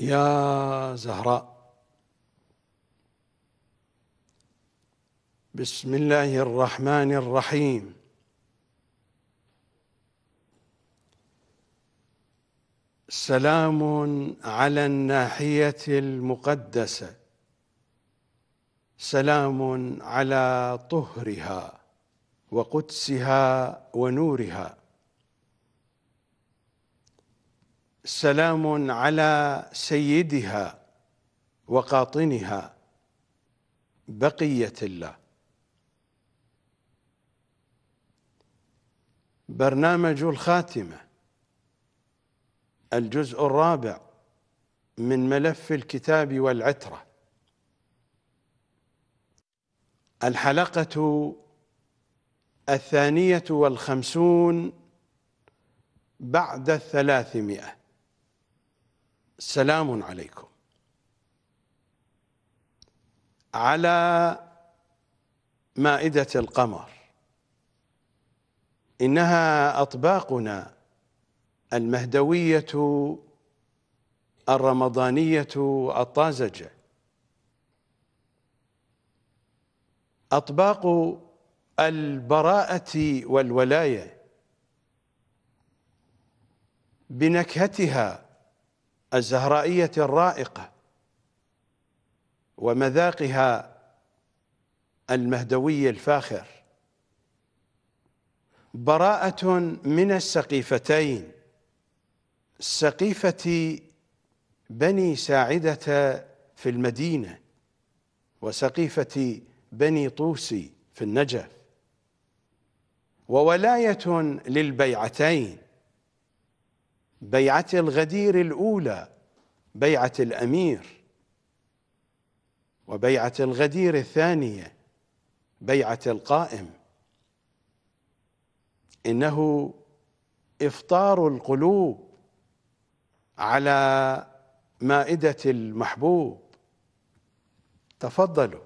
يا زهراء بسم الله الرحمن الرحيم سلام على الناحيه المقدسه سلام على طهرها وقدسها ونورها سلام على سيدها وقاطنها بقية الله برنامج الخاتمة الجزء الرابع من ملف الكتاب والعترة الحلقة الثانية والخمسون بعد الثلاثمائة سلام عليكم على مائدة القمر إنها أطباقنا المهدوية الرمضانية الطازجة أطباق البراءة والولاية بنكهتها الزهرائية الرائقة ومذاقها المهدوي الفاخر براءة من السقيفتين سقيفة بني ساعدة في المدينة وسقيفة بني طوسي في النجف وولاية للبيعتين بيعة الغدير الأولى بيعة الأمير وبيعة الغدير الثانية بيعة القائم إنه إفطار القلوب على مائدة المحبوب تفضلوا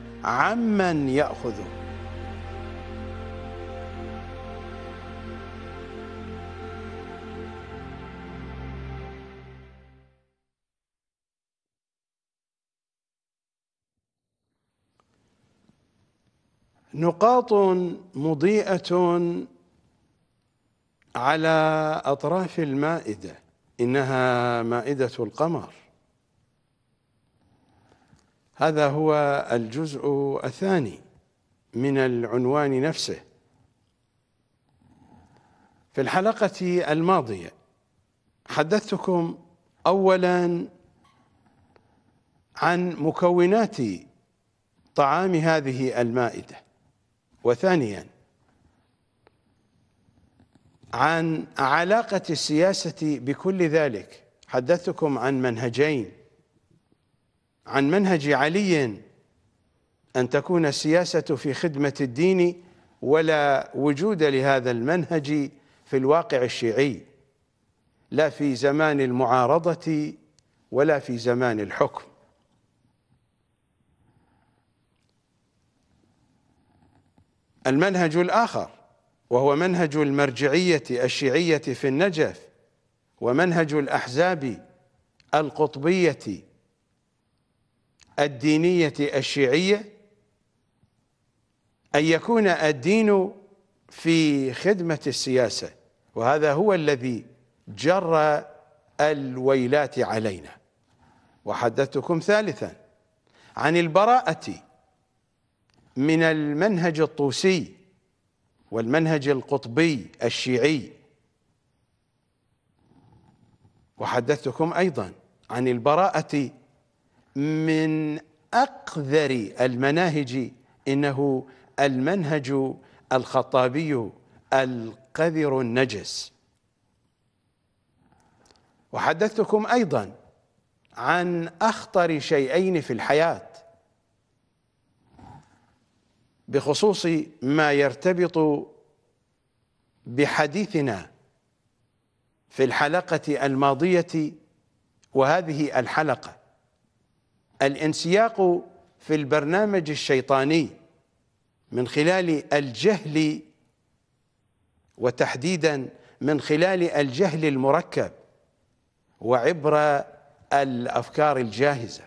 عمن يأخذه نقاط مضيئة على أطراف المائدة إنها مائدة القمر هذا هو الجزء الثاني من العنوان نفسه في الحلقة الماضية حدثتكم أولا عن مكونات طعام هذه المائدة وثانيا عن علاقة السياسة بكل ذلك حدثتكم عن منهجين عن منهج علي أن تكون السياسة في خدمة الدين ولا وجود لهذا المنهج في الواقع الشيعي لا في زمان المعارضة ولا في زمان الحكم المنهج الآخر وهو منهج المرجعية الشيعية في النجف ومنهج الأحزاب القطبية الدينية الشيعية أن يكون الدين في خدمة السياسة وهذا هو الذي جرى الويلات علينا وحدثتكم ثالثا عن البراءة من المنهج الطوسي والمنهج القطبي الشيعي وحدثتكم أيضا عن البراءة من أقذر المناهج إنه المنهج الخطابي القذر النجس وحدثتكم أيضا عن أخطر شيئين في الحياة بخصوص ما يرتبط بحديثنا في الحلقة الماضية وهذه الحلقة الانسياق في البرنامج الشيطاني من خلال الجهل وتحديدا من خلال الجهل المركب وعبر الافكار الجاهزه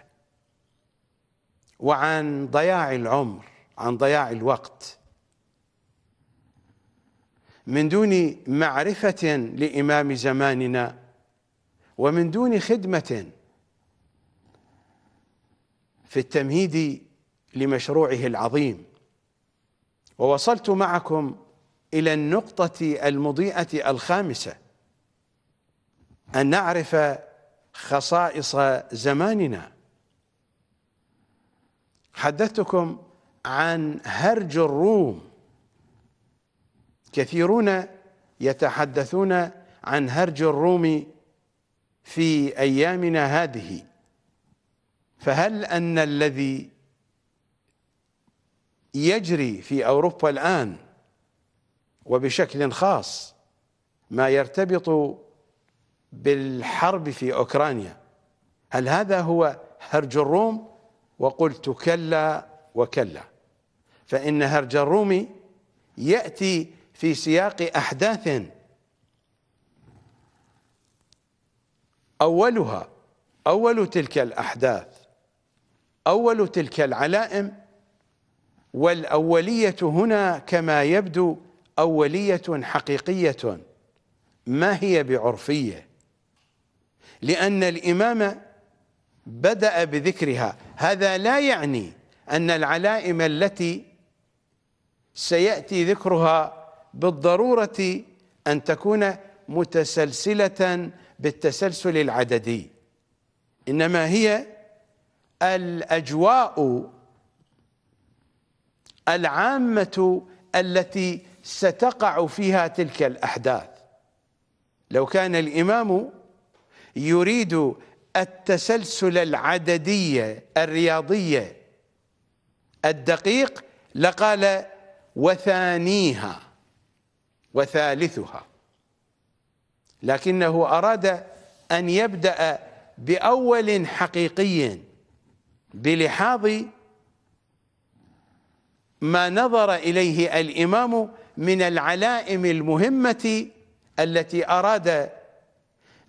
وعن ضياع العمر عن ضياع الوقت من دون معرفه لامام زماننا ومن دون خدمه في التمهيد لمشروعه العظيم ووصلت معكم إلى النقطة المضيئة الخامسة أن نعرف خصائص زماننا حدثتكم عن هرج الروم كثيرون يتحدثون عن هرج الروم في أيامنا هذه فهل أن الذي يجري في أوروبا الآن وبشكل خاص ما يرتبط بالحرب في أوكرانيا هل هذا هو هرج الروم وقلت كلا وكلا فإن هرج الروم يأتي في سياق أحداث أولها أول تلك الأحداث أول تلك العلائم والأولية هنا كما يبدو أولية حقيقية ما هي بعرفية لأن الإمام بدأ بذكرها هذا لا يعني أن العلائم التي سيأتي ذكرها بالضرورة أن تكون متسلسلة بالتسلسل العددي إنما هي الاجواء العامه التي ستقع فيها تلك الاحداث لو كان الامام يريد التسلسل العددي الرياضي الدقيق لقال وثانيها وثالثها لكنه أراد أن يبدأ بأول حقيقي بلحاظ ما نظر إليه الإمام من العلائم المهمة التي أراد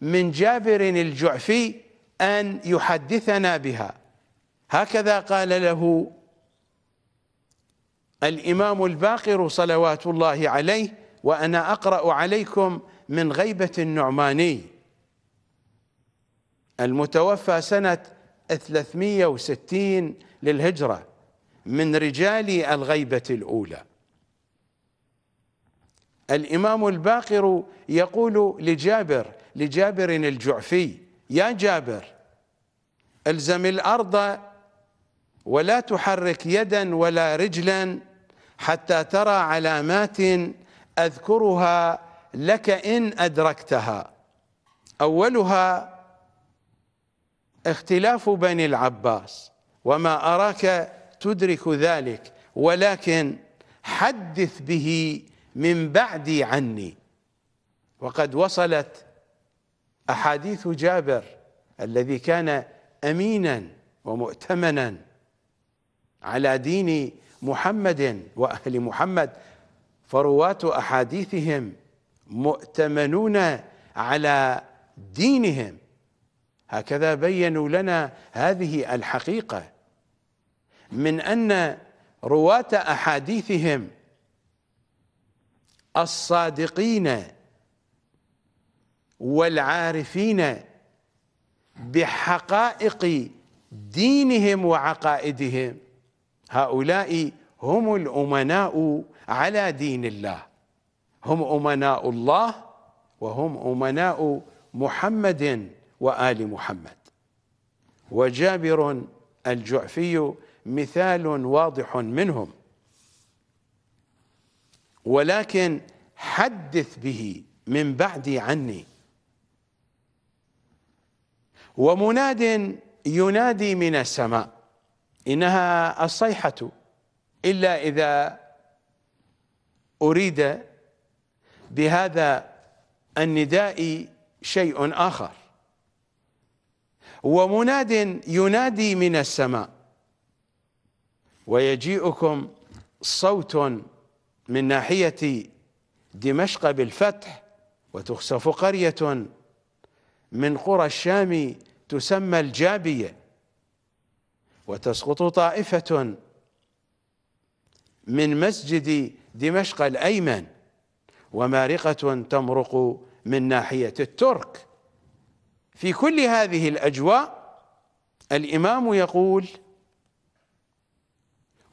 من جابر الجعفي أن يحدثنا بها هكذا قال له الإمام الباقر صلوات الله عليه وأنا أقرأ عليكم من غيبة النعماني المتوفى سنة 360 للهجرة من رجال الغيبة الأولى الإمام الباقر يقول لجابر لجابر الجعفي يا جابر الزم الأرض ولا تحرك يدا ولا رجلا حتى ترى علامات أذكرها لك إن أدركتها أولها اختلاف بني العباس وما أراك تدرك ذلك ولكن حدث به من بعدي عني وقد وصلت أحاديث جابر الذي كان أمينا ومؤتمنا على دين محمد وأهل محمد فرواة أحاديثهم مؤتمنون على دينهم هكذا بينوا لنا هذه الحقيقة من أن رواة أحاديثهم الصادقين والعارفين بحقائق دينهم وعقائدهم هؤلاء هم الأمناء على دين الله هم أمناء الله وهم أمناء محمد وآل محمد وجابر الجعفي مثال واضح منهم ولكن حدث به من بعدي عني ومناد ينادي من السماء إنها الصيحة إلا إذا أريد بهذا النداء شيء آخر ومناد ينادي من السماء ويجيئكم صوت من ناحية دمشق بالفتح وتخسف قرية من قرى الشام تسمى الجابية وتسقط طائفة من مسجد دمشق الأيمن ومارقة تمرق من ناحية الترك في كل هذه الأجواء الإمام يقول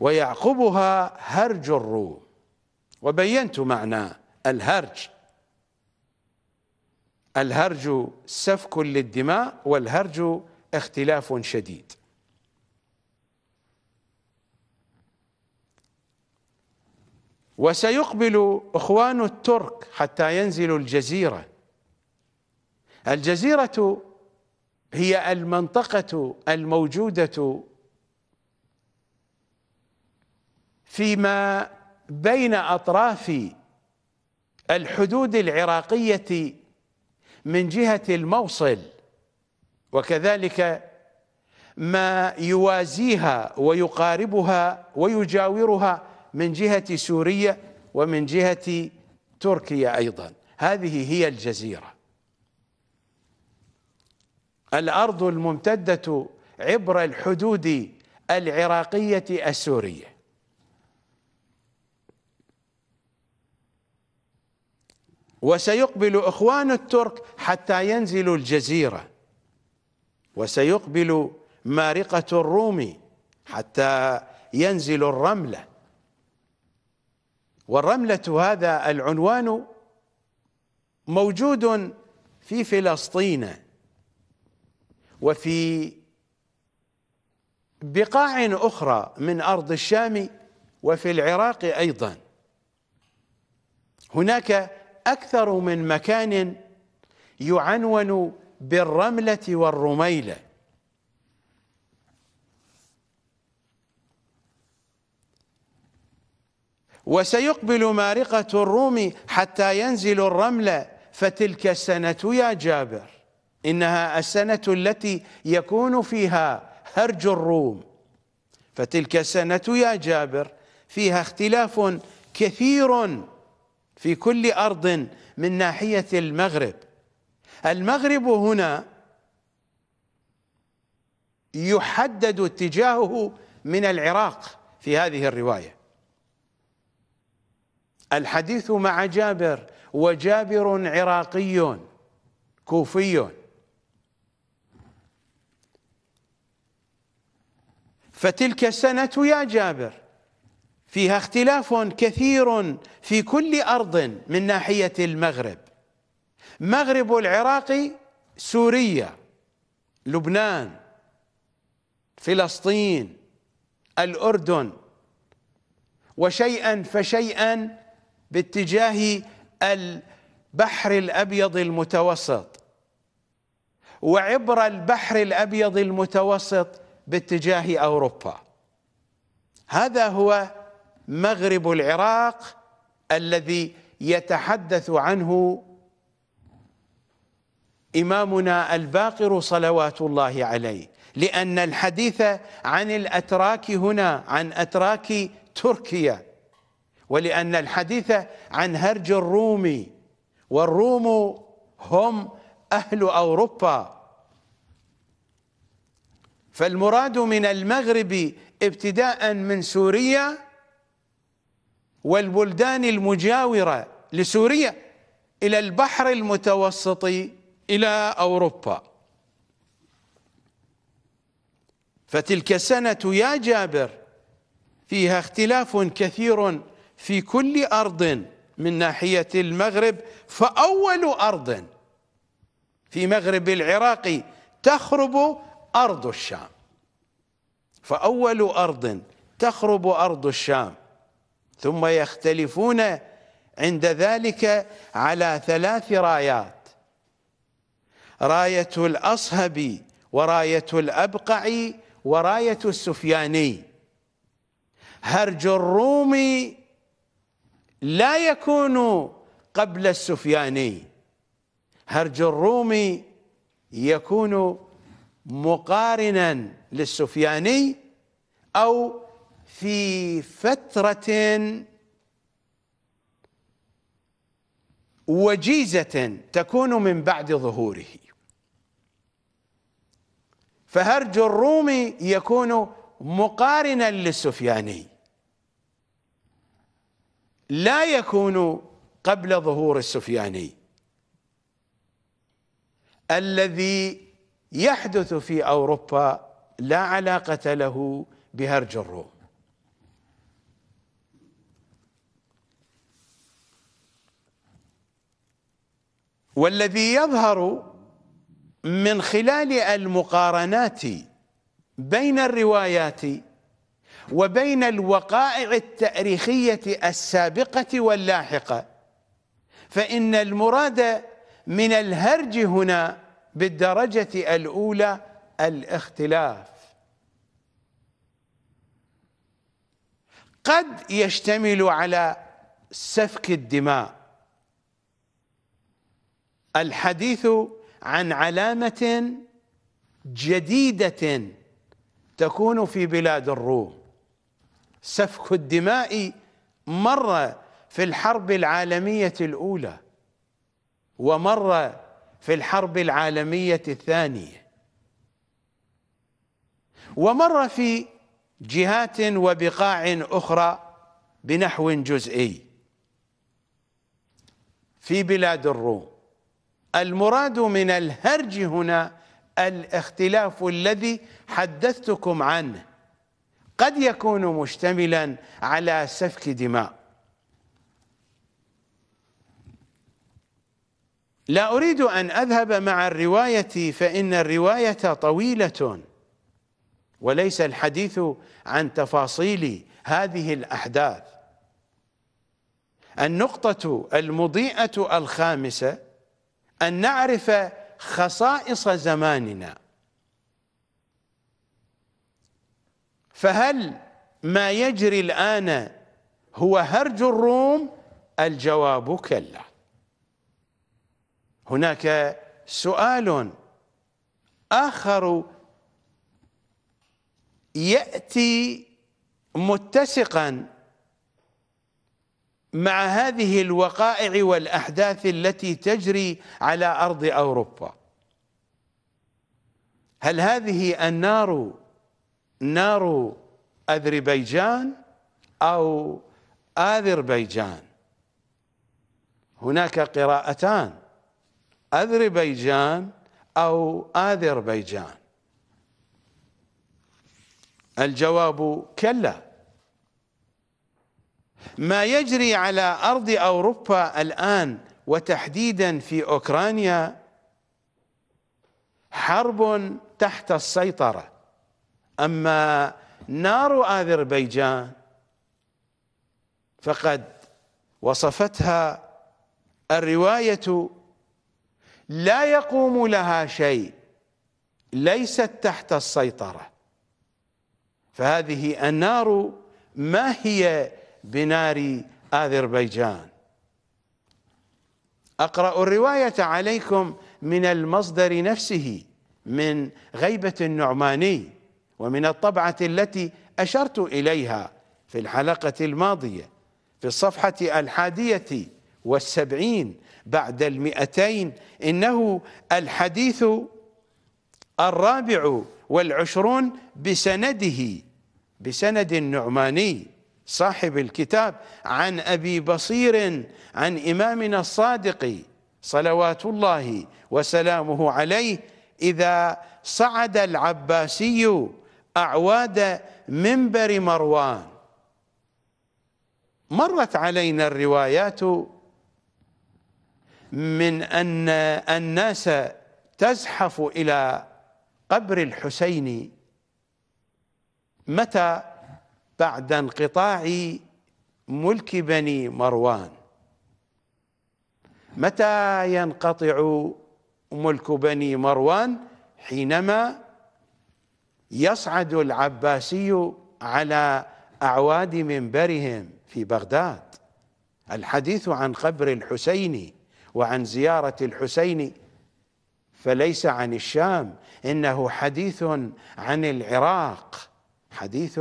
ويعقبها هرج الروم وبينت معنى الهرج الهرج سفك للدماء والهرج اختلاف شديد وسيقبل اخوان الترك حتى ينزلوا الجزيره الجزيرة هي المنطقة الموجودة فيما بين أطراف الحدود العراقية من جهة الموصل وكذلك ما يوازيها ويقاربها ويجاورها من جهة سوريا ومن جهة تركيا أيضا هذه هي الجزيرة الأرض الممتدة عبر الحدود العراقية السورية وسيقبل إخوان الترك حتى ينزلوا الجزيرة وسيقبل مارقة الروم حتى ينزل الرملة والرملة هذا العنوان موجود في فلسطين وفي بقاع أخرى من أرض الشام وفي العراق أيضا هناك أكثر من مكان يعنون بالرملة والرميلة وسيقبل مارقة الروم حتى ينزل الرمل فتلك السنة يا جابر إنها السنة التي يكون فيها هرج الروم فتلك السنة يا جابر فيها اختلاف كثير في كل أرض من ناحية المغرب المغرب هنا يحدد اتجاهه من العراق في هذه الرواية الحديث مع جابر وجابر عراقي كوفي فتلك السنة يا جابر فيها اختلاف كثير في كل أرض من ناحية المغرب مغرب العراق سوريا لبنان فلسطين الأردن وشيئا فشيئا باتجاه البحر الأبيض المتوسط وعبر البحر الأبيض المتوسط باتجاه أوروبا هذا هو مغرب العراق الذي يتحدث عنه إمامنا الباقر صلوات الله عليه لأن الحديث عن الأتراك هنا عن أتراك تركيا ولأن الحديث عن هرج الروم والروم هم أهل أوروبا فالمراد من المغرب ابتداء من سوريا والبلدان المجاورة لسوريا إلى البحر المتوسط إلى أوروبا فتلك السنة يا جابر فيها اختلاف كثير في كل أرض من ناحية المغرب فأول أرض في مغرب العراق تخرب أرض الشام فأول أرض تخرب أرض الشام ثم يختلفون عند ذلك على ثلاث رايات راية الأصهبي وراية الأبقعي وراية السفياني هرج الروم لا يكون قبل السفياني هرج الروم يكون مقارنا للسفياني أو في فترة وجيزة تكون من بعد ظهوره فهرج الرومي يكون مقارنا للسفياني لا يكون قبل ظهور السفياني الذي يحدث في اوروبا لا علاقه له بهرج الروم والذي يظهر من خلال المقارنات بين الروايات وبين الوقائع التاريخيه السابقه واللاحقه فان المراد من الهرج هنا بالدرجة الأولى الاختلاف قد يشتمل على سفك الدماء الحديث عن علامة جديدة تكون في بلاد الروم سفك الدماء مر في الحرب العالمية الأولى ومر في الحرب العالمية الثانية ومر في جهات وبقاع أخرى بنحو جزئي في بلاد الروم المراد من الهرج هنا الاختلاف الذي حدثتكم عنه قد يكون مشتملا على سفك دماء لا أريد أن أذهب مع الرواية فإن الرواية طويلة وليس الحديث عن تفاصيل هذه الأحداث النقطة المضيئة الخامسة أن نعرف خصائص زماننا فهل ما يجري الآن هو هرج الروم الجواب كلا هناك سؤال آخر يأتي متسقا مع هذه الوقائع والأحداث التي تجري على أرض أوروبا هل هذه النار نار أذربيجان أو آذربيجان هناك قراءتان أذربيجان أو آذربيجان الجواب كلا ما يجري على أرض أوروبا الآن وتحديدا في أوكرانيا حرب تحت السيطرة أما نار آذربيجان فقد وصفتها الرواية لا يقوم لها شيء ليست تحت السيطرة فهذه النار ما هي بنار اذربيجان اقرا الروايه عليكم من المصدر نفسه من غيبه النعماني ومن الطبعه التي اشرت اليها في الحلقه الماضيه في الصفحه الحاديه والسبعين بعد المئتين إنه الحديث الرابع والعشرون بسنده بسند النعماني صاحب الكتاب عن أبي بصير عن إمامنا الصادق صلوات الله وسلامه عليه إذا صعد العباسي أعواد منبر مروان مرت علينا الروايات من أن الناس تزحف إلى قبر الحسين متى بعد انقطاع ملك بني مروان متى ينقطع ملك بني مروان حينما يصعد العباسي على أعواد منبرهم في بغداد الحديث عن قبر الحسيني وعن زيارة الحسين فليس عن الشام إنه حديث عن العراق حديث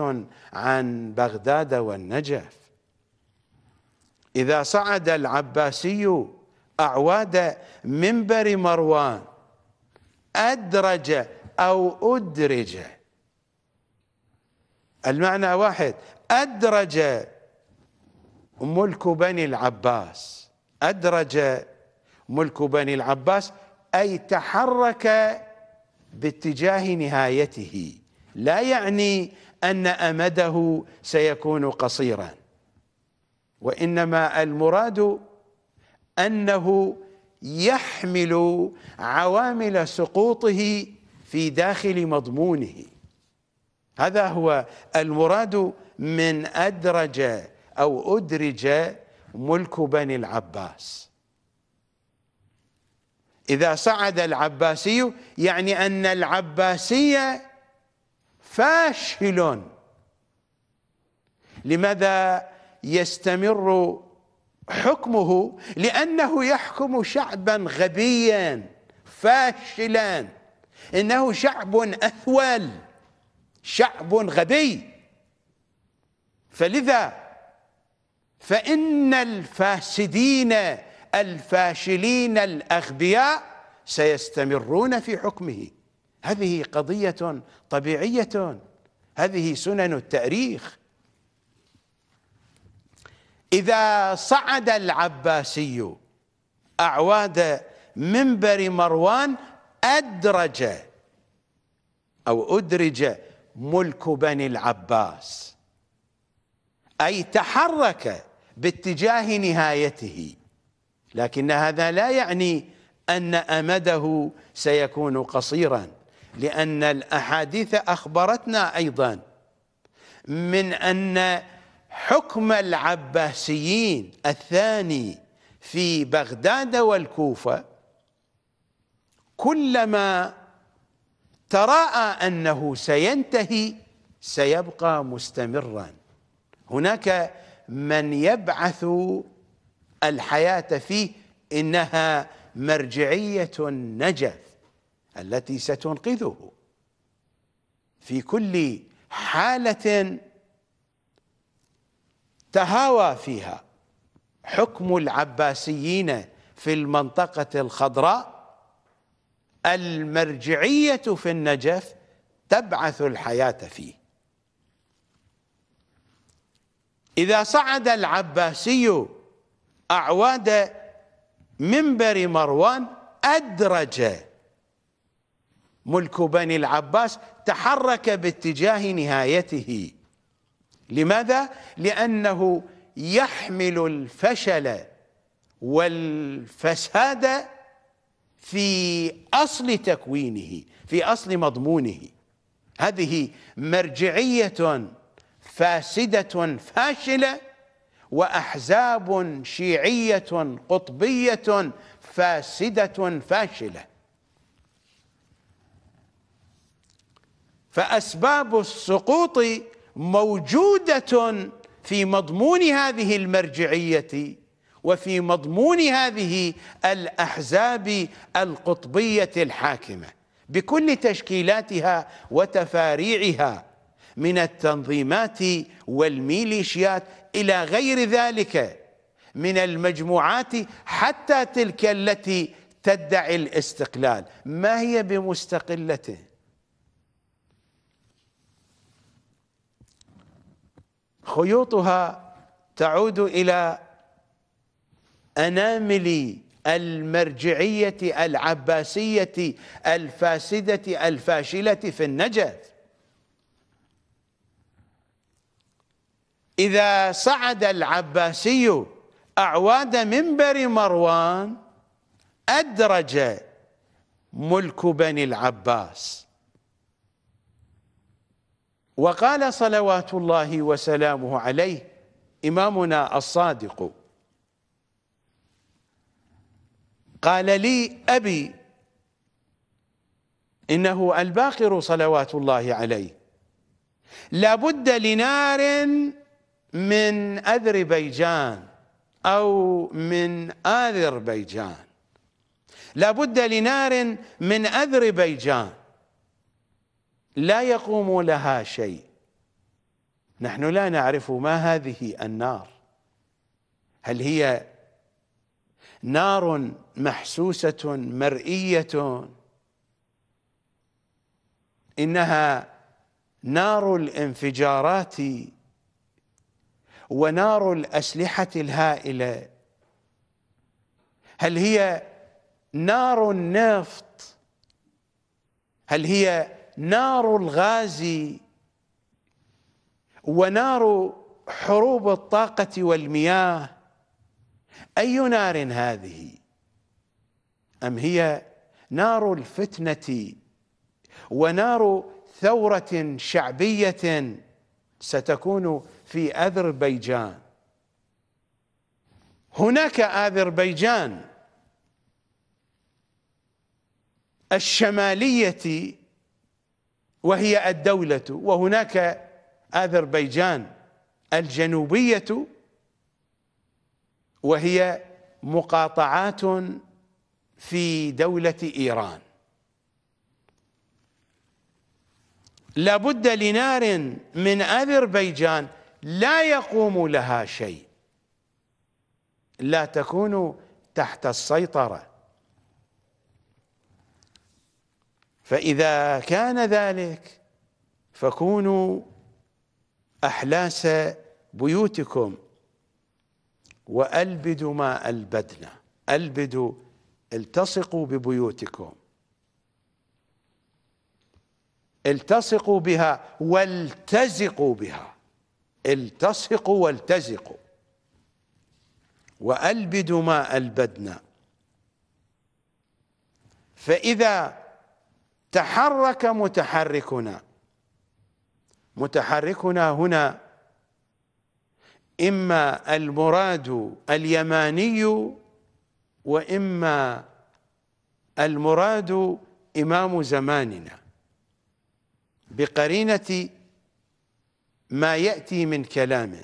عن بغداد والنجف إذا صعد العباسي أعواد منبر مروان أدرج أو أدرج المعنى واحد أدرج ملك بني العباس أدرج ملك بني العباس أي تحرك باتجاه نهايته لا يعني أن أمده سيكون قصيرا وإنما المراد أنه يحمل عوامل سقوطه في داخل مضمونه هذا هو المراد من أدرج أو أدرج ملك بني العباس إذا صعد العباسي يعني أن العباسية فاشل لماذا يستمر حكمه لأنه يحكم شعبا غبيا فاشلا إنه شعب أثول شعب غبي فلذا فإن الفاسدين الفاشلين الأغبياء سيستمرون في حكمه هذه قضية طبيعية هذه سنن التاريخ إذا صعد العباسي أعواد منبر مروان أدرج أو أدرج ملك بني العباس أي تحرك باتجاه نهايته لكن هذا لا يعني أن أمده سيكون قصيرا لأن الأحاديث أخبرتنا أيضا من أن حكم العباسيين الثاني في بغداد والكوفة كلما تراءى أنه سينتهي سيبقى مستمرا هناك من يبعث الحياة فيه إنها مرجعية النجف التي ستنقذه في كل حالة تهاوى فيها حكم العباسيين في المنطقة الخضراء المرجعية في النجف تبعث الحياة فيه إذا صعد العباسي أعواد منبر مروان أدرج ملك بني العباس تحرك باتجاه نهايته لماذا؟ لأنه يحمل الفشل والفساد في أصل تكوينه في أصل مضمونه هذه مرجعية فاسدة فاشلة واحزاب شيعيه قطبيه فاسده فاشله فاسباب السقوط موجوده في مضمون هذه المرجعيه وفي مضمون هذه الاحزاب القطبيه الحاكمه بكل تشكيلاتها وتفاريعها من التنظيمات والميليشيات إلى غير ذلك من المجموعات حتى تلك التي تدعي الاستقلال ما هي بمستقلته خيوطها تعود إلى أنامل المرجعية العباسية الفاسدة الفاشلة في النجف إذا صعد العباسي أعواد منبر مروان أدرج ملك بني العباس وقال صلوات الله وسلامه عليه إمامنا الصادق قال لي أبي إنه الباقر صلوات الله عليه لابد لنار من أذربيجان أو من آذربيجان لابد لنار من أذربيجان لا يقوم لها شيء نحن لا نعرف ما هذه النار هل هي نار محسوسة مرئية إنها نار الانفجارات ونار الأسلحة الهائلة هل هي نار النفط هل هي نار الغاز ونار حروب الطاقة والمياه أي نار هذه أم هي نار الفتنة ونار ثورة شعبية ستكون في اذربيجان هناك اذربيجان الشماليه وهي الدوله وهناك اذربيجان الجنوبيه وهي مقاطعات في دوله ايران لابد لنار من اذربيجان لا يقوم لها شيء لا تكون تحت السيطرة فإذا كان ذلك فكونوا أحلاس بيوتكم وألبدوا ما ألبدنا ألبدوا التصقوا ببيوتكم التصقوا بها والتزقوا بها التصقوا والتزقوا وألبدوا ما ألبدنا فإذا تحرك متحركنا متحركنا هنا إما المراد اليماني وإما المراد إمام زماننا بقرينة ما يأتي من كلامه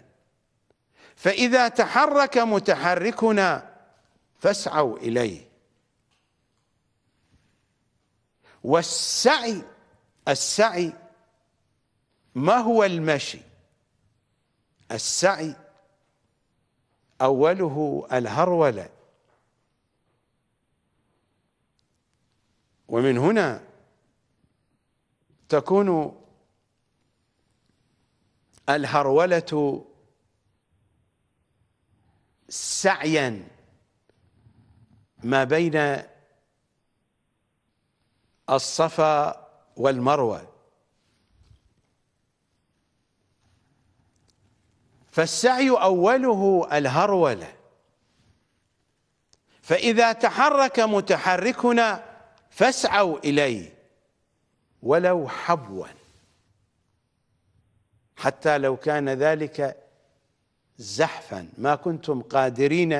فإذا تحرك متحركنا فاسعوا إليه والسعي السعي ما هو المشي السعي أوله الهرولة ومن هنا تكون الهرولة سعيا ما بين الصفا والمروة فالسعي أوله الهرولة فإذا تحرك متحركنا فاسعوا إليه ولو حبوا حتى لو كان ذلك زحفا ما كنتم قادرين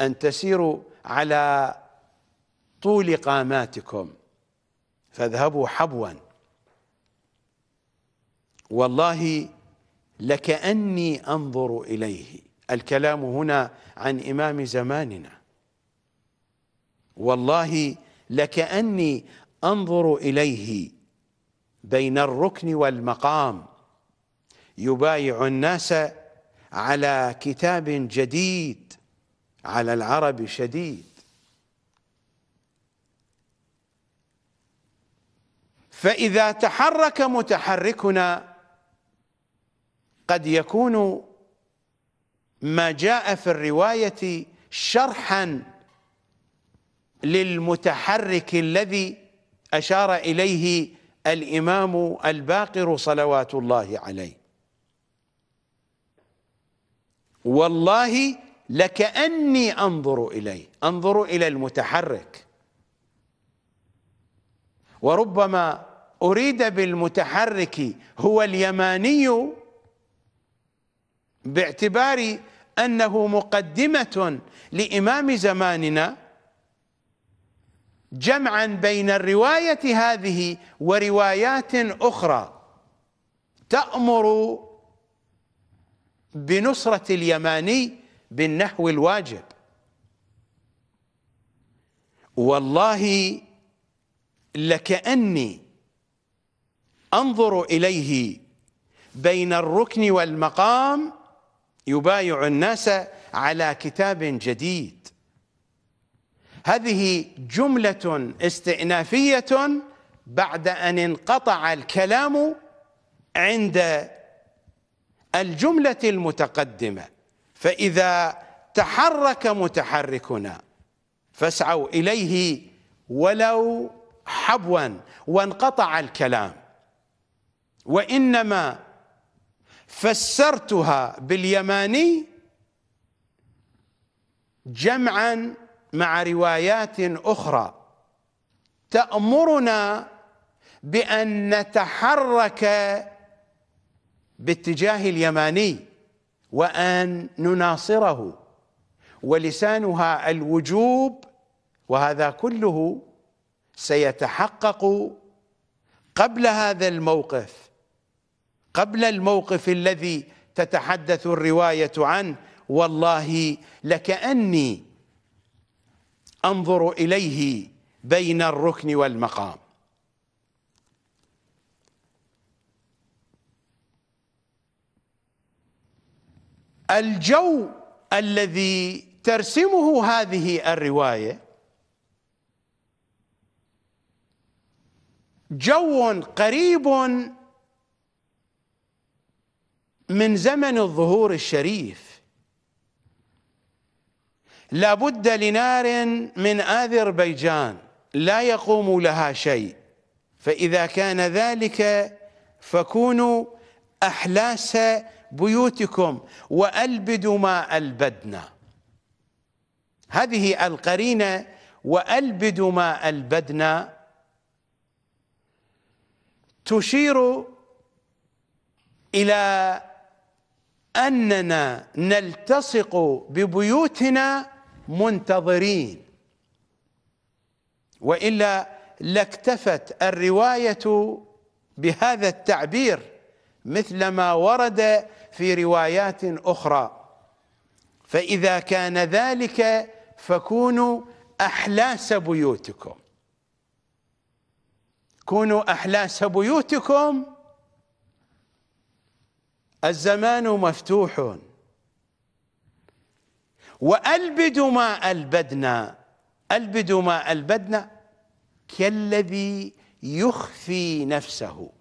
أن تسيروا على طول قاماتكم فاذهبوا حبوا والله لكأني أنظر إليه الكلام هنا عن إمام زماننا والله لكأني أنظر إليه بين الركن والمقام يبايع الناس على كتاب جديد على العرب شديد فإذا تحرك متحركنا قد يكون ما جاء في الرواية شرحا للمتحرك الذي أشار إليه الإمام الباقر صلوات الله عليه والله لكأني أنظر إليه أنظر إلى المتحرك وربما أريد بالمتحرك هو اليماني باعتبار أنه مقدمة لإمام زماننا جمعا بين الروايه هذه وروايات اخرى تامر بنصره اليماني بالنحو الواجب والله لكاني انظر اليه بين الركن والمقام يبايع الناس على كتاب جديد هذه جملة استئنافية بعد أن انقطع الكلام عند الجملة المتقدمة فإذا تحرك متحركنا فاسعوا إليه ولو حبوا وانقطع الكلام وإنما فسرتها باليماني جمعا مع روايات اخرى تامرنا بان نتحرك باتجاه اليماني وان نناصره ولسانها الوجوب وهذا كله سيتحقق قبل هذا الموقف قبل الموقف الذي تتحدث الروايه عنه والله لكاني انظر اليه بين الركن والمقام الجو الذي ترسمه هذه الروايه جو قريب من زمن الظهور الشريف لابد لنار من اذربيجان لا يقوم لها شيء فاذا كان ذلك فكونوا احلاس بيوتكم والبدوا ما البدنا هذه القرينه والبدوا ما البدنا تشير الى اننا نلتصق ببيوتنا منتظرين والا لاكتفت الروايه بهذا التعبير مثل ما ورد في روايات اخرى فاذا كان ذلك فكونوا احلاس بيوتكم كونوا احلاس بيوتكم الزمان مفتوح وألبد ما ألبدنا ألبد ما ألبدنا كالذي يخفي نفسه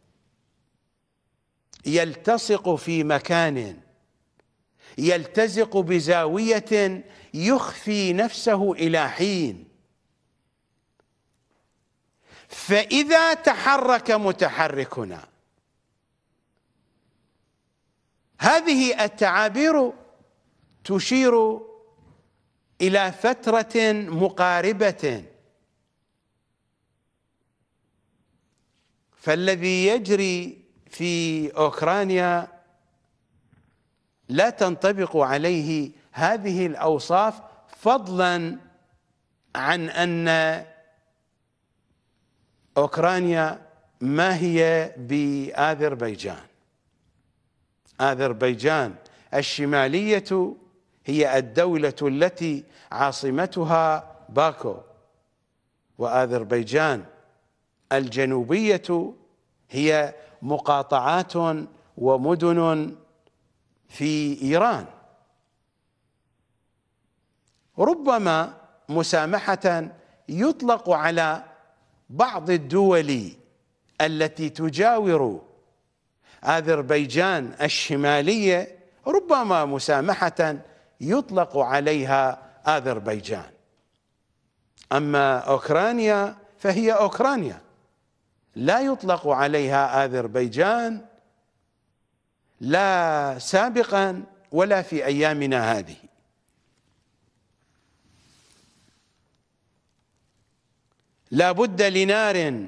يلتصق في مكان يلتزق بزاوية يخفي نفسه إلى حين فإذا تحرك متحركنا هذه التعابير تشير إلى فترة مقاربة فالذي يجري في أوكرانيا لا تنطبق عليه هذه الأوصاف فضلا عن أن أوكرانيا ما هي بآذربيجان آذربيجان الشمالية هي الدولة التي عاصمتها باكو وآذربيجان الجنوبية هي مقاطعات ومدن في إيران ربما مسامحة يطلق على بعض الدول التي تجاور اذربيجان الشماليه ربما مسامحه يطلق عليها اذربيجان اما اوكرانيا فهي اوكرانيا لا يطلق عليها اذربيجان لا سابقا ولا في ايامنا هذه لا بد لنار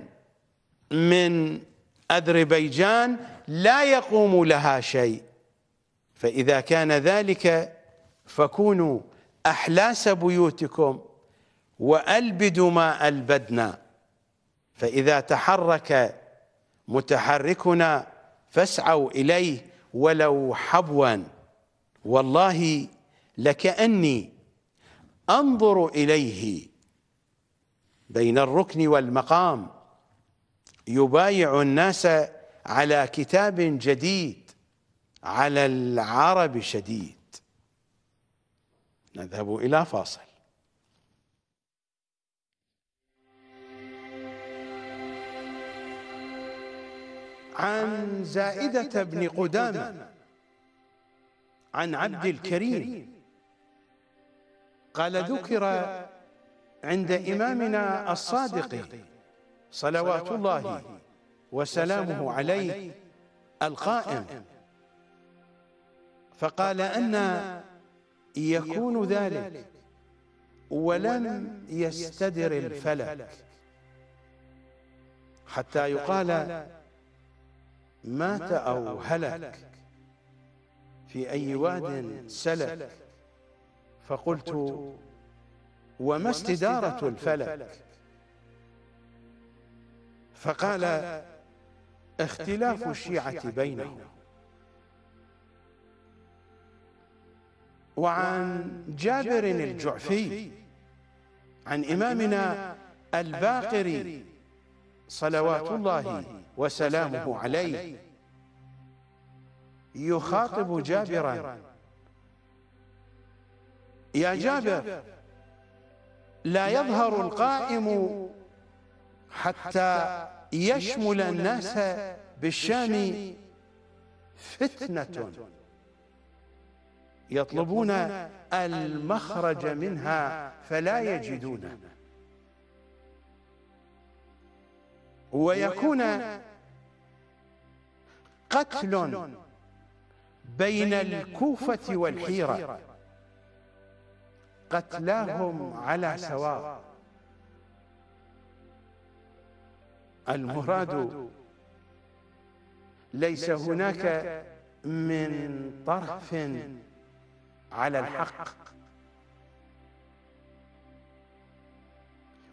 من اذربيجان لا يقوم لها شيء فاذا كان ذلك فكونوا أحلاس بيوتكم وألبدوا ما ألبدنا فإذا تحرك متحركنا فاسعوا إليه ولو حبوا والله لكأني أنظر إليه بين الركن والمقام يبايع الناس على كتاب جديد على العرب شديد نذهب إلى فاصل عن زائدة بن قدامة عن عبد الكريم قال ذكر عند إمامنا الصادق صلوات الله وسلامه عليه القائم فقال أن يكون ذلك ولم يستدر الفلك حتى يقال مات أو هلك في أي واد سلك فقلت وما استدارة الفلك فقال اختلاف الشيعة بينهم وعن جابر الجعفي عن إمامنا الباقري صلوات الله وسلامه عليه يخاطب جابرا يا جابر لا يظهر القائم حتى يشمل الناس بالشام فتنة يطلبون المخرج منها فلا يجدونه ويكون قتل بين الكوفة والحيرة قتلاهم على سواء المراد ليس هناك من طرف على الحق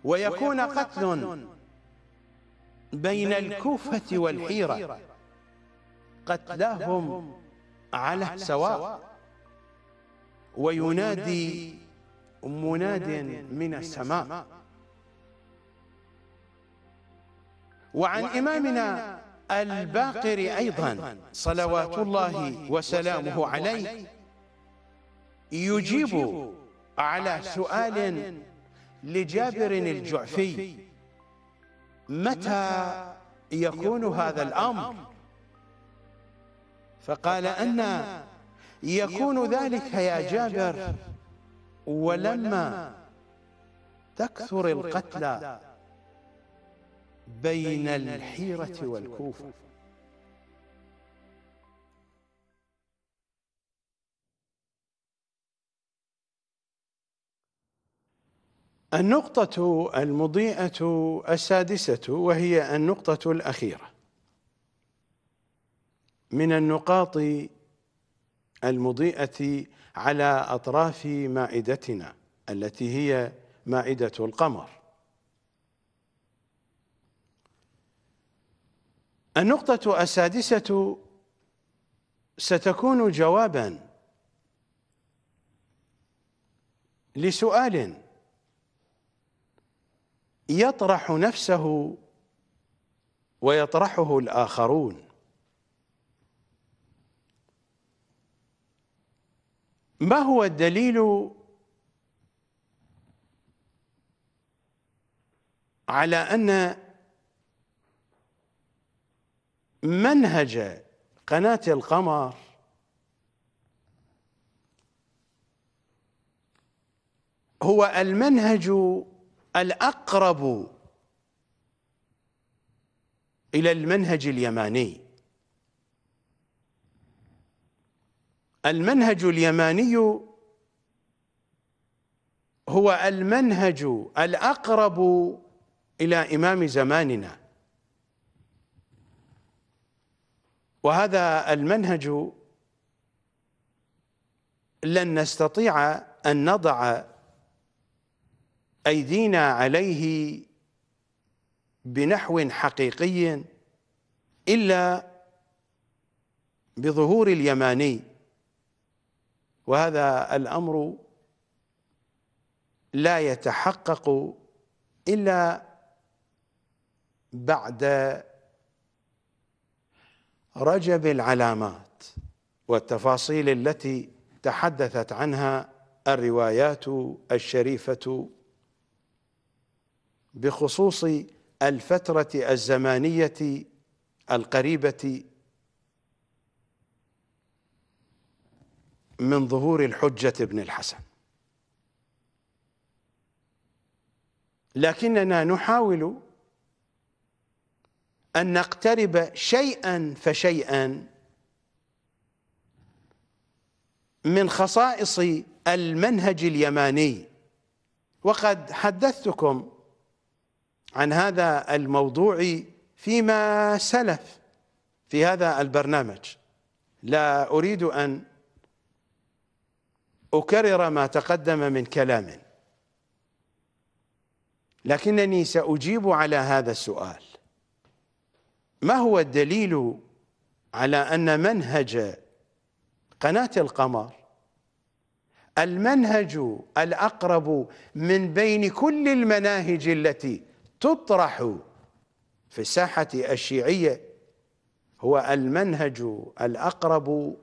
ويكون قتل بين الكوفة والحيرة قتلاهم على سواء وينادي مناد من السماء وعن إمامنا الباقر أيضا صلوات الله وسلامه عليه يجيب على سؤال لجابر الجعفي متى يكون هذا الأمر فقال أن يكون ذلك يا جابر ولما تكثر القتلى بين الحيرة والكوفة النقطة المضيئة السادسة وهي النقطة الأخيرة من النقاط المضيئة على أطراف مائدتنا التي هي مائدة القمر النقطة السادسة ستكون جوابا لسؤال يطرح نفسه ويطرحه الآخرون ما هو الدليل على أن منهج قناة القمر هو المنهج الأقرب إلى المنهج اليماني المنهج اليماني هو المنهج الأقرب إلى إمام زماننا وهذا المنهج لن نستطيع أن نضع أيدينا عليه بنحو حقيقي إلا بظهور اليماني وهذا الأمر لا يتحقق إلا بعد رجب العلامات والتفاصيل التي تحدثت عنها الروايات الشريفة بخصوص الفترة الزمانية القريبة من ظهور الحجة ابن الحسن لكننا نحاول أن نقترب شيئا فشيئا من خصائص المنهج اليماني وقد حدثتكم عن هذا الموضوع فيما سلف في هذا البرنامج لا أريد أن أكرر ما تقدم من كلام لكنني سأجيب على هذا السؤال ما هو الدليل على أن منهج قناة القمر المنهج الأقرب من بين كل المناهج التي تطرح في الساحة الشيعية هو المنهج الأقرب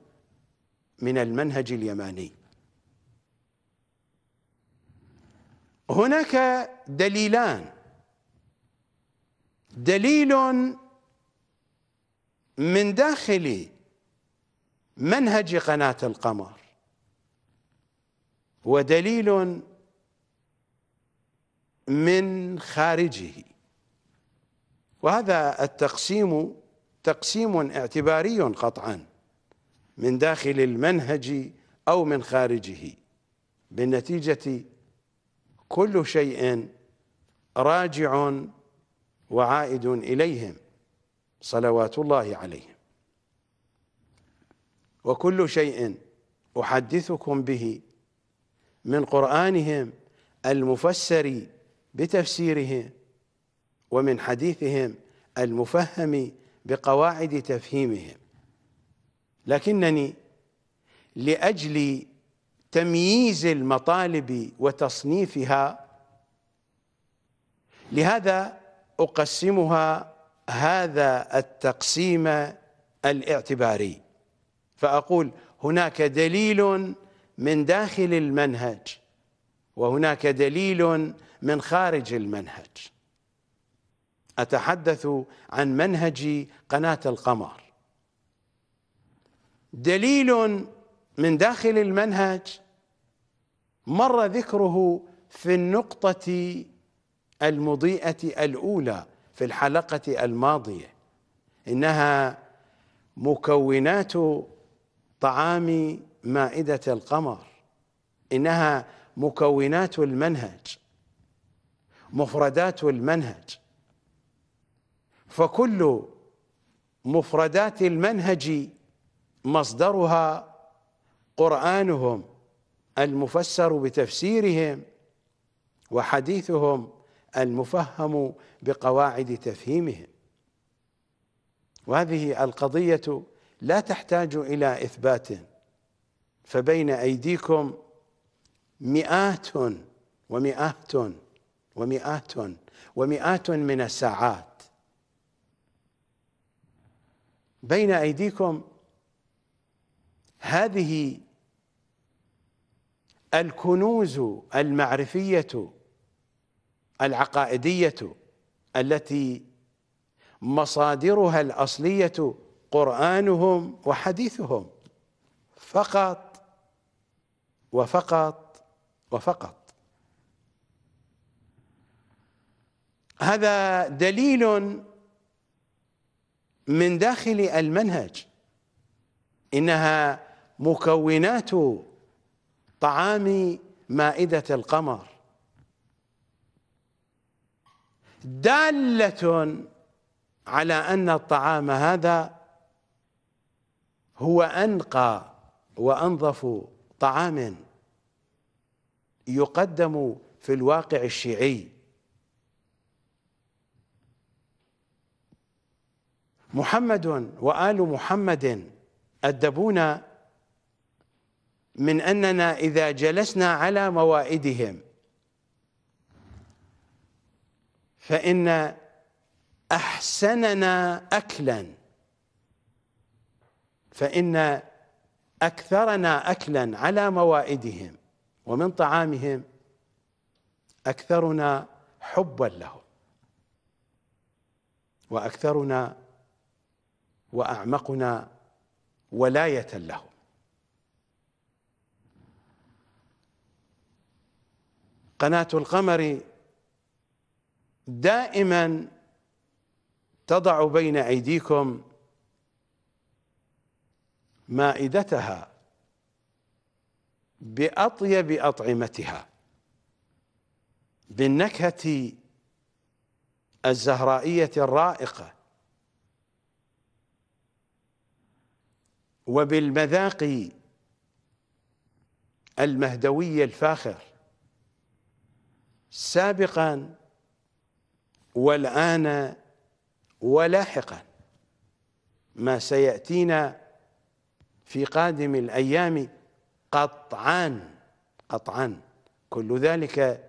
من المنهج اليماني هناك دليلان دليل من داخل منهج قناة القمر ودليل من خارجه وهذا التقسيم تقسيم اعتباري قطعا من داخل المنهج أو من خارجه بالنتيجة كل شيء راجع وعائد إليهم صلوات الله عليهم وكل شيء أحدثكم به من قرآنهم المفسر بتفسيرهم ومن حديثهم المفهم بقواعد تفهيمهم لكنني لأجل تمييز المطالب وتصنيفها لهذا أقسمها هذا التقسيم الاعتباري فأقول هناك دليل من داخل المنهج وهناك دليل من خارج المنهج أتحدث عن منهج قناة القمر دليل من داخل المنهج مر ذكره في النقطة المضيئة الأولى في الحلقة الماضية إنها مكونات طعام مائدة القمر إنها مكونات المنهج مفردات المنهج فكل مفردات المنهج مصدرها قرانهم المفسر بتفسيرهم وحديثهم المفهم بقواعد تفهيمهم وهذه القضيه لا تحتاج الى اثبات فبين ايديكم مئات ومئات ومئات ومئات من الساعات بين ايديكم هذه الكنوز المعرفيه العقائديه التي مصادرها الاصليه قرانهم وحديثهم فقط وفقط وفقط هذا دليل من داخل المنهج إنها مكونات طعام مائدة القمر دالة على أن الطعام هذا هو أنقى وأنظف طعام يقدم في الواقع الشيعي محمد وآل محمد أدبونا من أننا إذا جلسنا على موائدهم فإن أحسننا أكلا فإن أكثرنا أكلا على موائدهم ومن طعامهم أكثرنا حبا لهم وأكثرنا واعمقنا ولايه له قناه القمر دائما تضع بين ايديكم مائدتها باطيب اطعمتها بالنكهه الزهرائيه الرائقه وبالمذاق المهدوي الفاخر سابقا والآن ولاحقا ما سيأتينا في قادم الأيام قطعا قطعا كل ذلك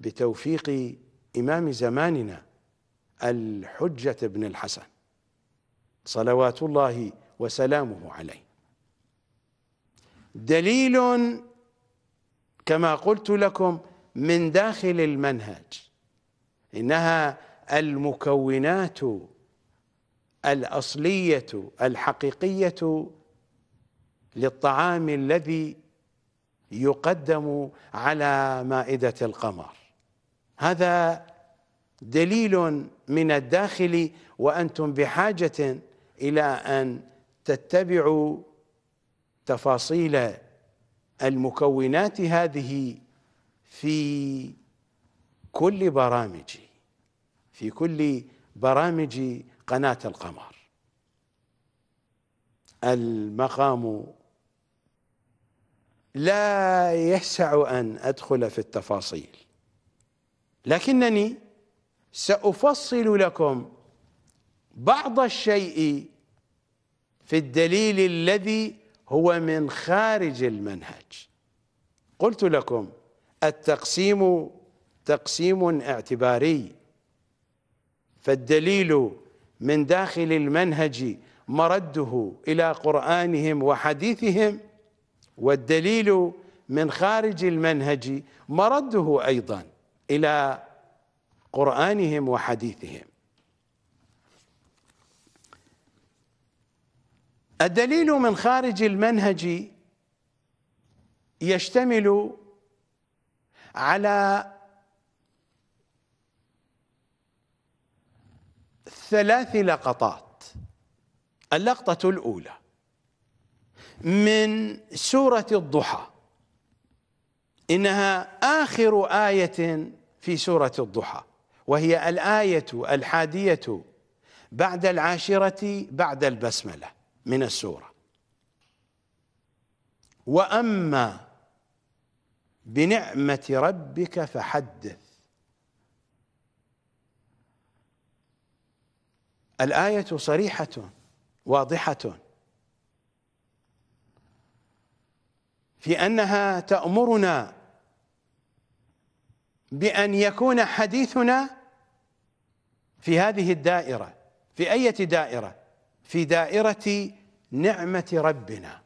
بتوفيق إمام زماننا الحجة بن الحسن صلوات الله وسلامه عليه دليل كما قلت لكم من داخل المنهج إنها المكونات الأصلية الحقيقية للطعام الذي يقدم على مائدة القمر هذا دليل من الداخل وأنتم بحاجة إلى أن تتبع تفاصيل المكونات هذه في كل برامج في كل برامج قناة القمر المقام لا يسع أن أدخل في التفاصيل لكنني سأفصل لكم بعض الشيء في الدليل الذي هو من خارج المنهج قلت لكم التقسيم تقسيم اعتباري فالدليل من داخل المنهج مرده إلى قرآنهم وحديثهم والدليل من خارج المنهج مرده أيضا إلى قرآنهم وحديثهم الدليل من خارج المنهج يشتمل على ثلاث لقطات اللقطة الأولى من سورة الضحى إنها آخر آية في سورة الضحى وهي الآية الحادية بعد العاشرة بعد البسملة من السورة وأما بنعمة ربك فحدث الآية صريحة واضحة في أنها تأمرنا بأن يكون حديثنا في هذه الدائرة في أية دائرة في دائرة نعمة ربنا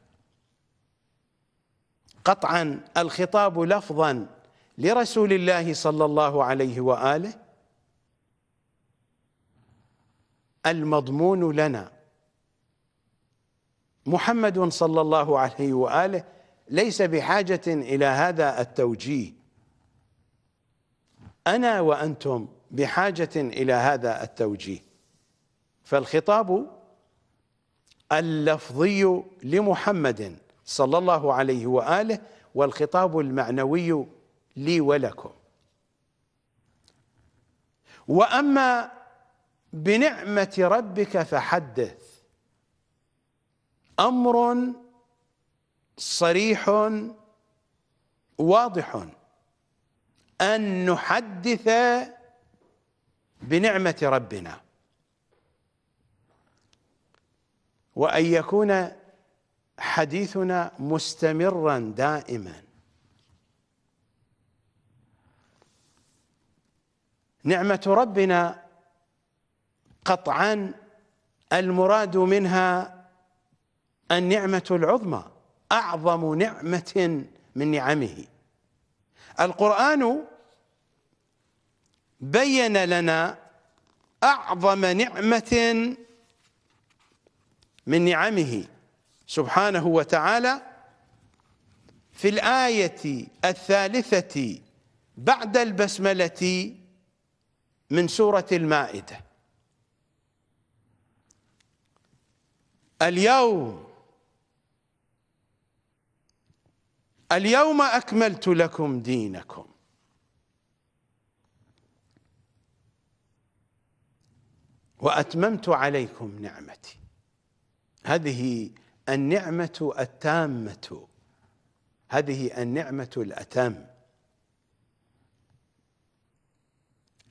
قطعا الخطاب لفظا لرسول الله صلى الله عليه وآله المضمون لنا محمد صلى الله عليه وآله ليس بحاجة إلى هذا التوجيه أنا وأنتم بحاجة إلى هذا التوجيه فالخطاب اللفظي لمحمد صلى الله عليه واله والخطاب المعنوي لي ولكم واما بنعمه ربك فحدث امر صريح واضح ان نحدث بنعمه ربنا وأن يكون حديثنا مستمرا دائما نعمة ربنا قطعا المراد منها النعمة العظمى أعظم نعمة من نعمه القرآن بين لنا أعظم نعمة من نعمه سبحانه وتعالى في الآية الثالثة بعد البسملة من سورة المائدة اليوم اليوم أكملت لكم دينكم وأتممت عليكم نعمتي هذه النعمة التامة هذه النعمة الأتم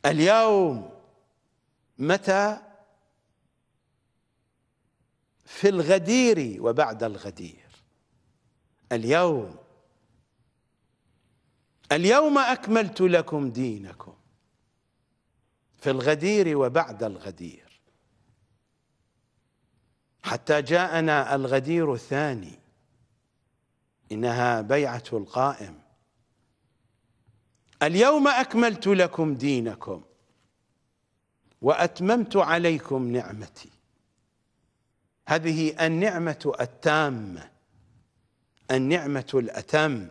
اليوم متى في الغدير وبعد الغدير اليوم اليوم أكملت لكم دينكم في الغدير وبعد الغدير حتى جاءنا الغدير الثاني إنها بيعة القائم اليوم أكملت لكم دينكم وأتممت عليكم نعمتي هذه النعمة التامة النعمة الأتم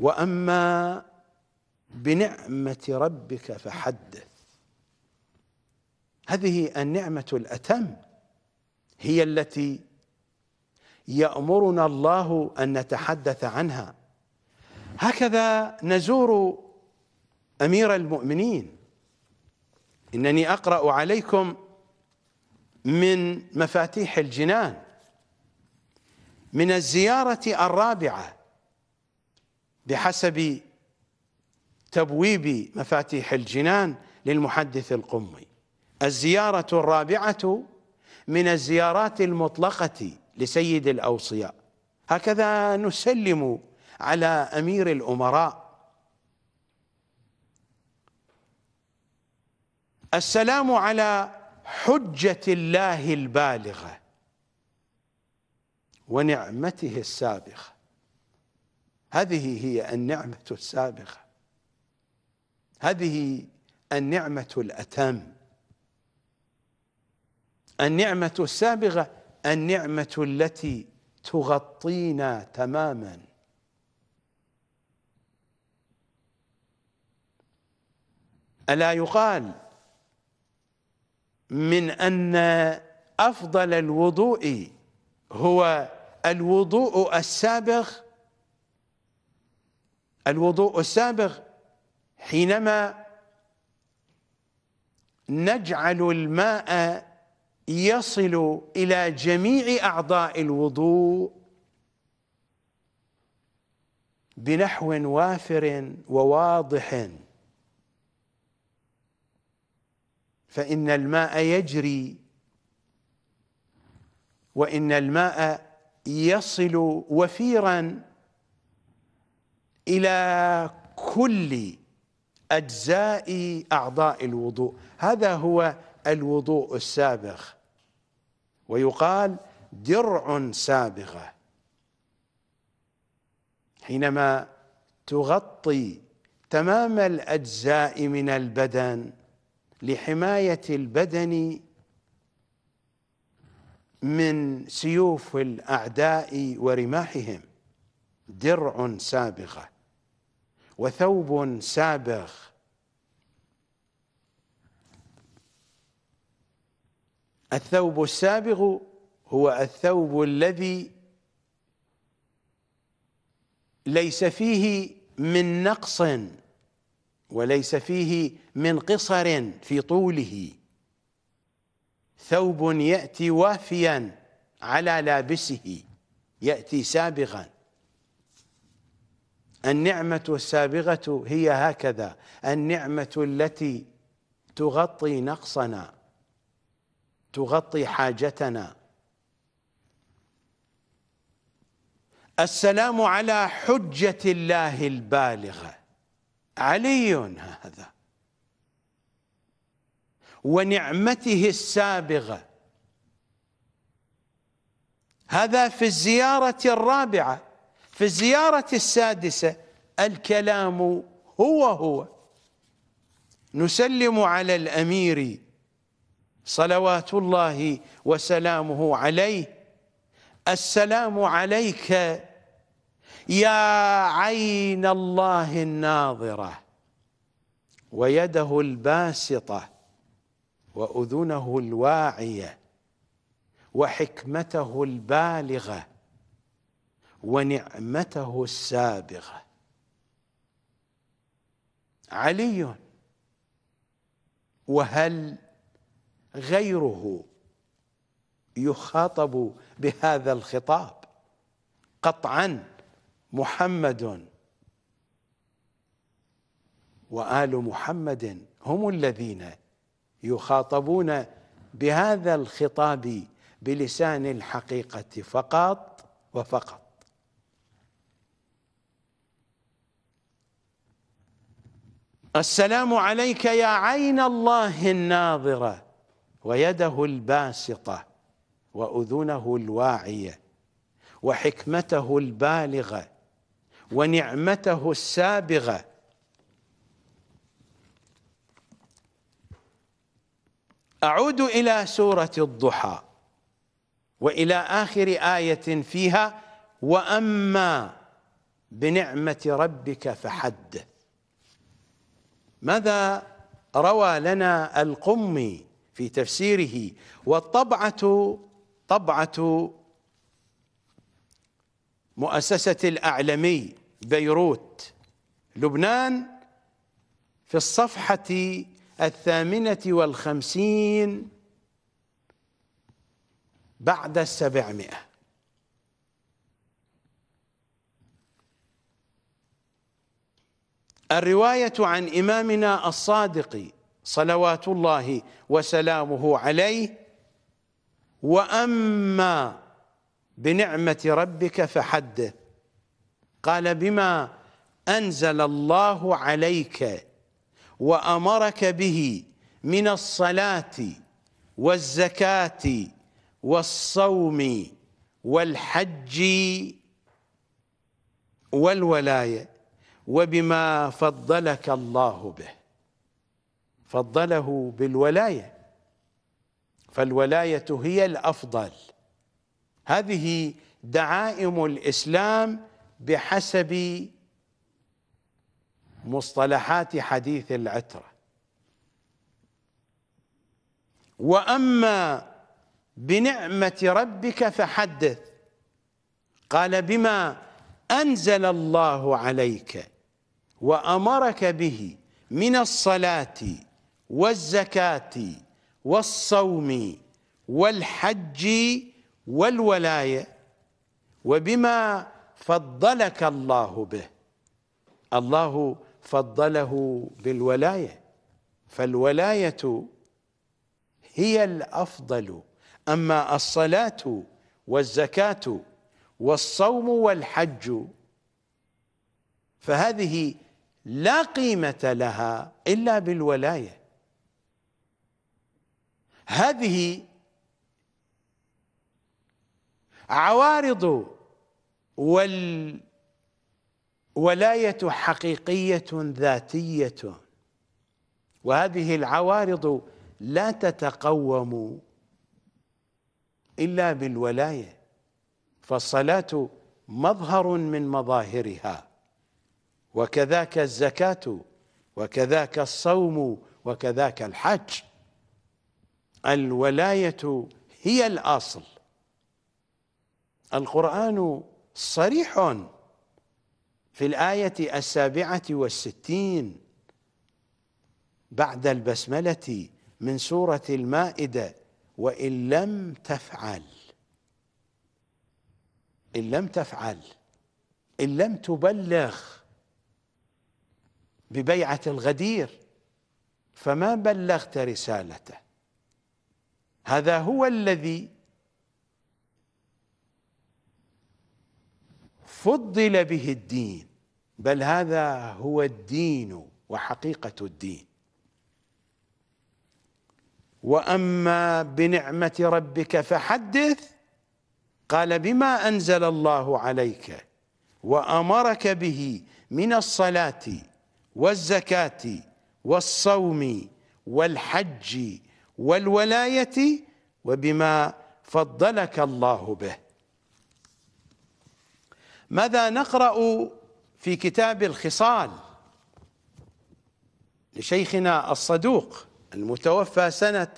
وأما بنعمة ربك فحدث هذه النعمة الأتم هي التي يأمرنا الله أن نتحدث عنها هكذا نزور أمير المؤمنين إنني أقرأ عليكم من مفاتيح الجنان من الزيارة الرابعة بحسب تبويب مفاتيح الجنان للمحدث القمي الزيارة الرابعة من الزيارات المطلقة لسيد الأوصياء هكذا نسلم على أمير الأمراء السلام على حجة الله البالغة ونعمته السابقة هذه هي النعمة السابقة هذه النعمة الأتم النعمة السابغة النعمة التي تغطينا تماما ألا يقال من أن أفضل الوضوء هو الوضوء السابغ الوضوء السابغ حينما نجعل الماء يصل إلى جميع أعضاء الوضوء بنحو وافر وواضح فإن الماء يجري وإن الماء يصل وفيرا إلى كل أجزاء أعضاء الوضوء هذا هو الوضوء السابغ ويقال درع سابغة حينما تغطي تمام الأجزاء من البدن لحماية البدن من سيوف الأعداء ورماحهم درع سابغة وثوب سابغ الثوب السابغ هو الثوب الذي ليس فيه من نقص وليس فيه من قصر في طوله ثوب يأتي وافيا على لابسه يأتي سابغا النعمة السابغة هي هكذا النعمة التي تغطي نقصنا تغطي حاجتنا السلام على حجة الله البالغة علي هذا ونعمته السابغة هذا في الزيارة الرابعة في الزيارة السادسة الكلام هو هو نسلم على الأمير صلوات الله وسلامه عليه السلام عليك يا عين الله الناظره ويده الباسطه واذنه الواعيه وحكمته البالغه ونعمته السابغه علي وهل غيره يخاطب بهذا الخطاب قطعا محمد وآل محمد هم الذين يخاطبون بهذا الخطاب بلسان الحقيقة فقط وفقط السلام عليك يا عين الله الناظره ويده الباسطه واذنه الواعيه وحكمته البالغه ونعمته السابغه اعود الى سوره الضحى والى اخر ايه فيها واما بنعمه ربك فحدث ماذا روى لنا القمي في تفسيره والطبعة طبعة مؤسسة الأعلمي بيروت لبنان في الصفحة الثامنة والخمسين بعد السبعمائة الرواية عن إمامنا الصادق صلوات الله وسلامه عليه وأما بنعمة ربك فحدث قال بما أنزل الله عليك وأمرك به من الصلاة والزكاة والصوم والحج والولاية وبما فضلك الله به فضله بالولايه فالولايه هي الافضل هذه دعائم الاسلام بحسب مصطلحات حديث العتره واما بنعمه ربك فحدث قال بما انزل الله عليك وامرك به من الصلاه والزكاة والصوم والحج والولاية وبما فضلك الله به الله فضله بالولاية فالولاية هي الأفضل أما الصلاة والزكاة والصوم والحج فهذه لا قيمة لها إلا بالولايه هذه عوارض والولاية حقيقية ذاتية وهذه العوارض لا تتقوم إلا بالولاية فالصلاة مظهر من مظاهرها وكذاك الزكاة وكذاك الصوم وكذاك الحج الولاية هي الأصل القرآن صريح في الآية السابعة والستين بعد البسملة من سورة المائدة وإن لم تفعل إن لم تفعل إن لم تبلغ ببيعة الغدير فما بلغت رسالته هذا هو الذي فضل به الدين بل هذا هو الدين وحقيقة الدين وأما بنعمة ربك فحدث قال بما أنزل الله عليك وأمرك به من الصلاة والزكاة والصوم والحج والولاية وبما فضلك الله به ماذا نقرأ في كتاب الخصال لشيخنا الصدوق المتوفى سنة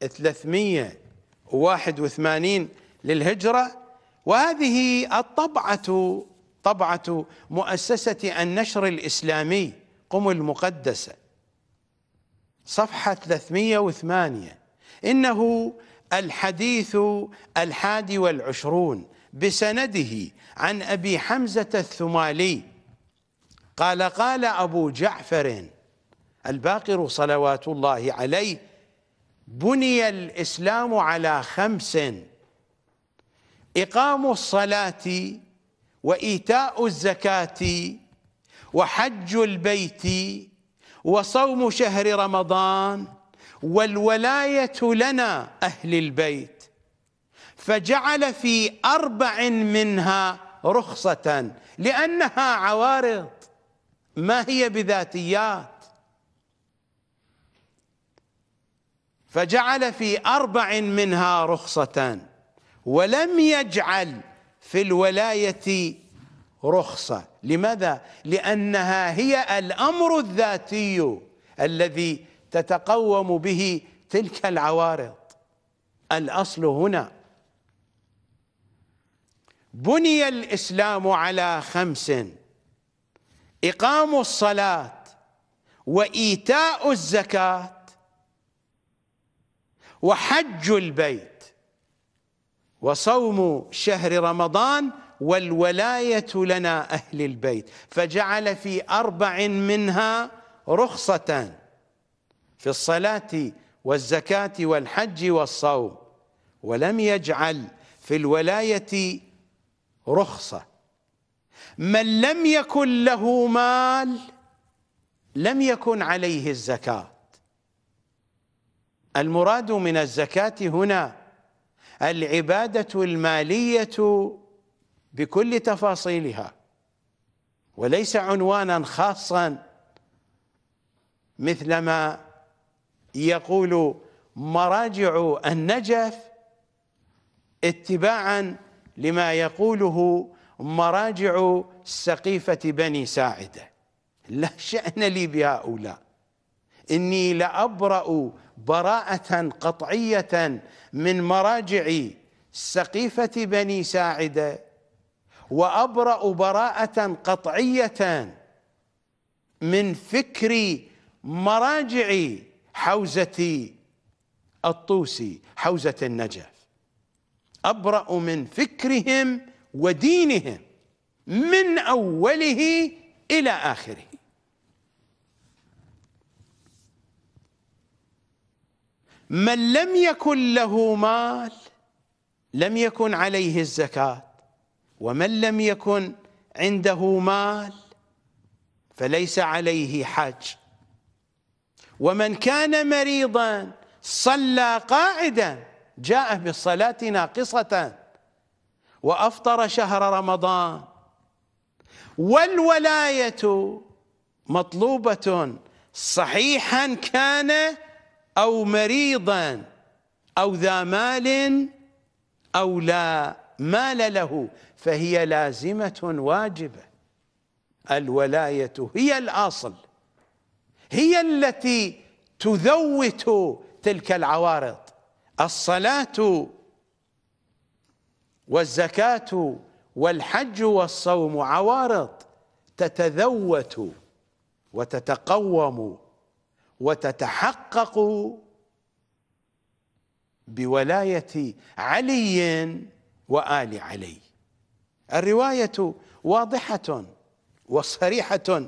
381 للهجرة وهذه الطبعة طبعة مؤسسة النشر الإسلامي قم المقدسة صفحة 308 إنه الحديث الحادي والعشرون بسنده عن أبي حمزة الثمالي قال قال أبو جعفر الباقر صلوات الله عليه بني الإسلام على خمس إقام الصلاة وإيتاء الزكاة وحج البيت وصوم شهر رمضان والولاية لنا أهل البيت فجعل في أربع منها رخصة لأنها عوارض ما هي بذاتيات فجعل في أربع منها رخصة ولم يجعل في الولاية رخصة لماذا؟ لأنها هي الأمر الذاتي الذي تتقوم به تلك العوارض الأصل هنا بني الإسلام على خمس إقام الصلاة وإيتاء الزكاة وحج البيت وصوم شهر رمضان والولاية لنا أهل البيت فجعل في أربع منها رخصة في الصلاة والزكاة والحج والصوم ولم يجعل في الولاية رخصة من لم يكن له مال لم يكن عليه الزكاة المراد من الزكاة هنا العبادة المالية بكل تفاصيلها وليس عنوانا خاصا مثلما يقول مراجع النجف اتباعا لما يقوله مراجع سقيفة بني ساعدة لا شأن لي بهؤلاء إني لأبرأ براءة قطعية من مراجع سقيفة بني ساعدة وأبرأ براءة قطعية من فكر مراجع حوزة الطوسي حوزة النجف أبرأ من فكرهم ودينهم من أوله إلى آخره من لم يكن له مال لم يكن عليه الزكاه ومن لم يكن عنده مال فليس عليه حج ومن كان مريضا صلى قاعدا جاء بالصلاة ناقصة وأفطر شهر رمضان والولاية مطلوبة صحيحا كان أو مريضا أو ذا مال أو لا مال له فهي لازمة واجبة الولاية هي الأصل هي التي تذوت تلك العوارض الصلاة والزكاة والحج والصوم عوارض تتذوت وتتقوم وتتحقق بولاية علي وآل علي الرواية واضحة وصريحة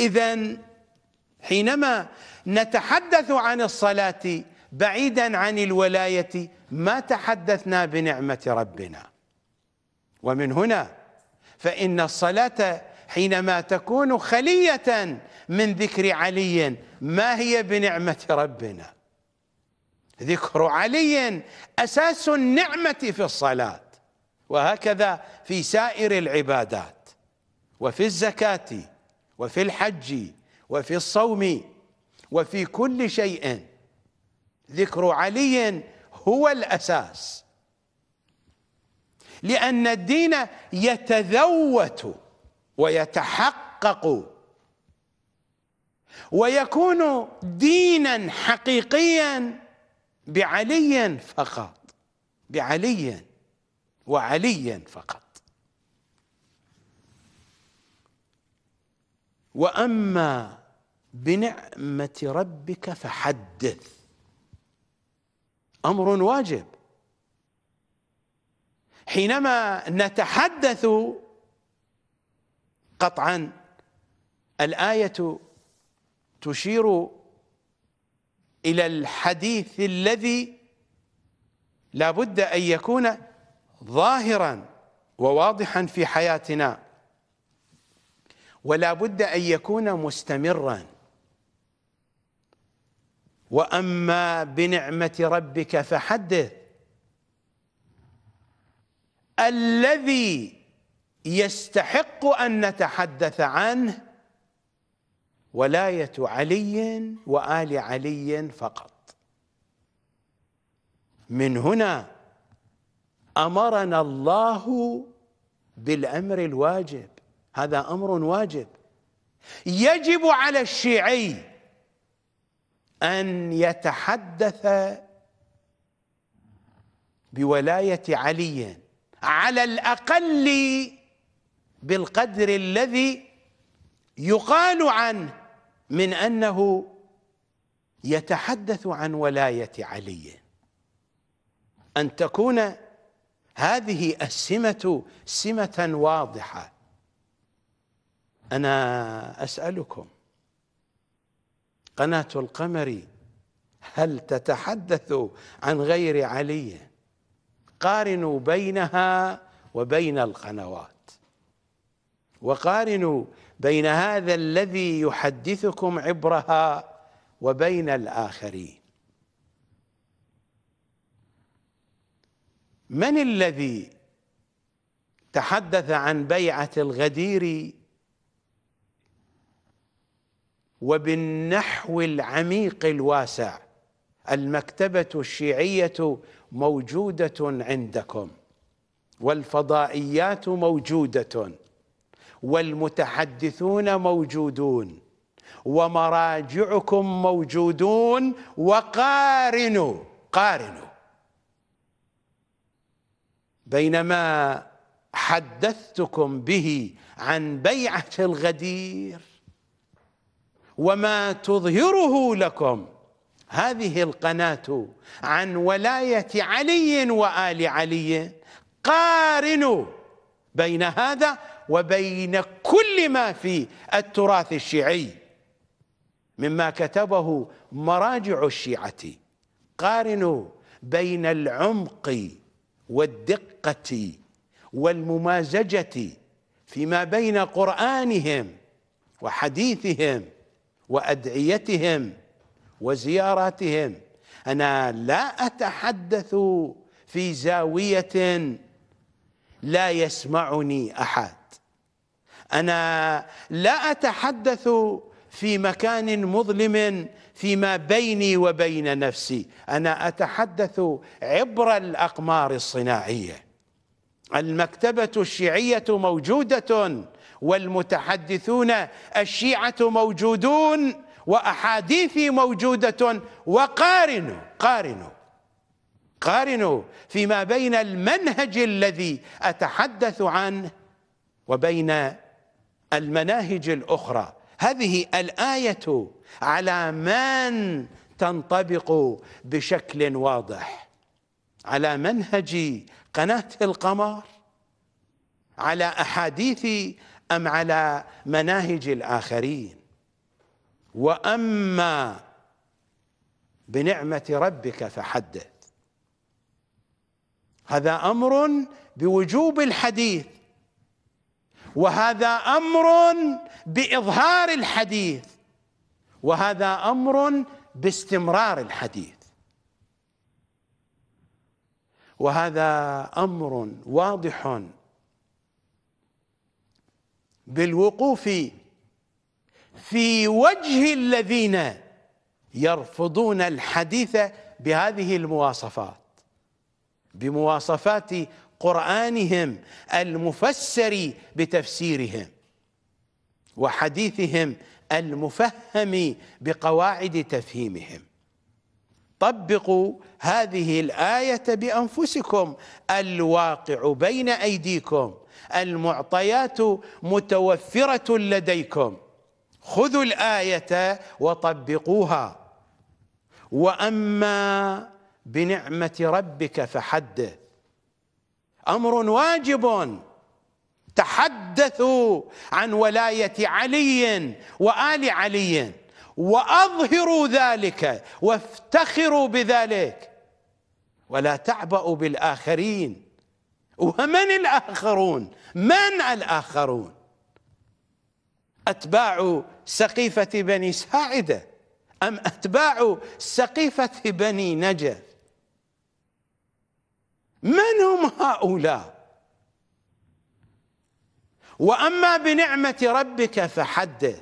إذا حينما نتحدث عن الصلاة بعيدا عن الولاية ما تحدثنا بنعمة ربنا ومن هنا فإن الصلاة حينما تكون خلية من ذكر علي ما هي بنعمة ربنا ذكر علي أساس النعمة في الصلاة وهكذا في سائر العبادات وفي الزكاة وفي الحج وفي الصوم وفي كل شيء ذكر علي هو الأساس لأن الدين يتذوت ويتحقق ويكون دينا حقيقيا بعلي فقط بعلي وعليا فقط واما بنعمه ربك فحدث امر واجب حينما نتحدث قطعا الايه تشير الى الحديث الذي لا بد ان يكون ظاهرا وواضحا في حياتنا ولا بد ان يكون مستمرا واما بنعمه ربك فحدث الذي يستحق ان نتحدث عنه ولايه علي وال علي فقط من هنا امرنا الله بالامر الواجب هذا امر واجب يجب على الشيعي ان يتحدث بولايه علي على الاقل بالقدر الذي يقال عنه من انه يتحدث عن ولايه علي ان تكون هذه السمة سمة واضحة أنا أسألكم قناة القمر هل تتحدث عن غير علي قارنوا بينها وبين القنوات وقارنوا بين هذا الذي يحدثكم عبرها وبين الآخرين من الذي تحدث عن بيعة الغدير وبالنحو العميق الواسع المكتبة الشيعية موجودة عندكم والفضائيات موجودة والمتحدثون موجودون ومراجعكم موجودون وقارنوا قارنوا بينما حدثتكم به عن بيعة الغدير وما تظهره لكم هذه القناة عن ولاية علي وآل علي قارنوا بين هذا وبين كل ما في التراث الشيعي مما كتبه مراجع الشيعة قارنوا بين العمق والدقة والممازجة فيما بين قرآنهم وحديثهم وأدعيتهم وزياراتهم أنا لا أتحدث في زاوية لا يسمعني أحد أنا لا أتحدث في مكان مظلم فيما بيني وبين نفسي انا اتحدث عبر الاقمار الصناعيه المكتبه الشيعيه موجوده والمتحدثون الشيعه موجودون واحاديثي موجوده وقارنوا قارنوا قارنوا فيما بين المنهج الذي اتحدث عنه وبين المناهج الاخرى هذه الايه على من تنطبق بشكل واضح على منهج قناة القمر على أحاديث أم على مناهج الآخرين وأما بنعمة ربك فحدث هذا أمر بوجوب الحديث وهذا أمر بإظهار الحديث وهذا امر باستمرار الحديث وهذا امر واضح بالوقوف في وجه الذين يرفضون الحديث بهذه المواصفات بمواصفات قرانهم المفسر بتفسيرهم وحديثهم المفهم بقواعد تفهيمهم طبقوا هذه الآية بأنفسكم الواقع بين أيديكم المعطيات متوفرة لديكم خذوا الآية وطبقوها وأما بنعمة ربك فحدث أمر واجب تحدثوا عن ولايه علي وال علي واظهروا ذلك وافتخروا بذلك ولا تعبأوا بالاخرين ومن الاخرون من الاخرون اتباع سقيفه بني ساعده ام اتباع سقيفه بني نجف من هم هؤلاء واما بنعمه ربك فحدث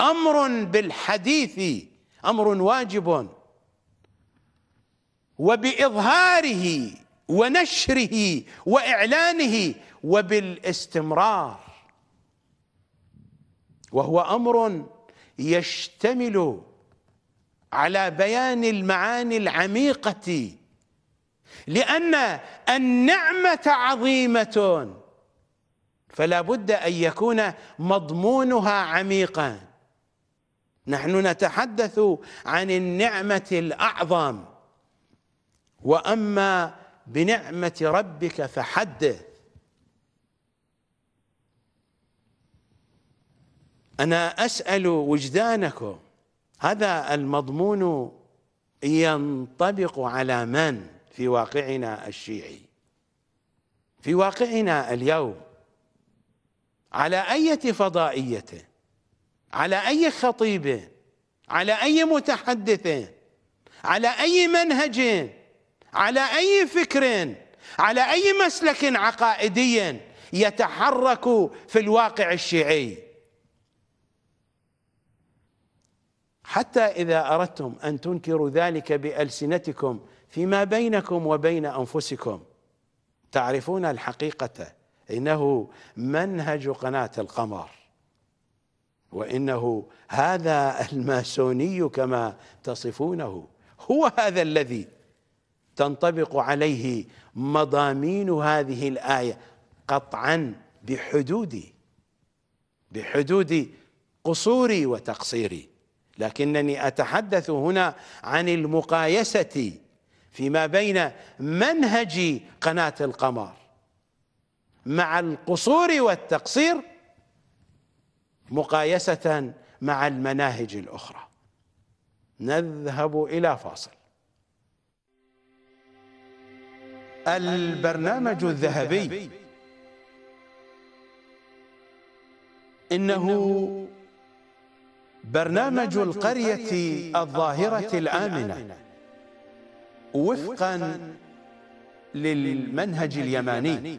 امر بالحديث امر واجب وباظهاره ونشره واعلانه وبالاستمرار وهو امر يشتمل على بيان المعاني العميقه لان النعمه عظيمه فلا بد ان يكون مضمونها عميقا نحن نتحدث عن النعمه الاعظم واما بنعمه ربك فحدث انا اسال وجدانكم هذا المضمون ينطبق على من في واقعنا الشيعي في واقعنا اليوم على أي فضائية على أي خطيبة على أي متحدثة على أي منهج على أي فكر على أي مسلك عقائدي يتحرك في الواقع الشيعي حتى إذا أردتم أن تنكروا ذلك بألسنتكم فيما بينكم وبين أنفسكم تعرفون الحقيقة انه منهج قناه القمر وانه هذا الماسوني كما تصفونه هو هذا الذي تنطبق عليه مضامين هذه الايه قطعا بحدودي بحدود قصوري وتقصيري لكنني اتحدث هنا عن المقايسه فيما بين منهج قناه القمر مع القصور والتقصير مقايسة مع المناهج الأخرى نذهب إلى فاصل البرنامج الذهبي إنه برنامج القرية الظاهرة الآمنة وفقا للمنهج اليماني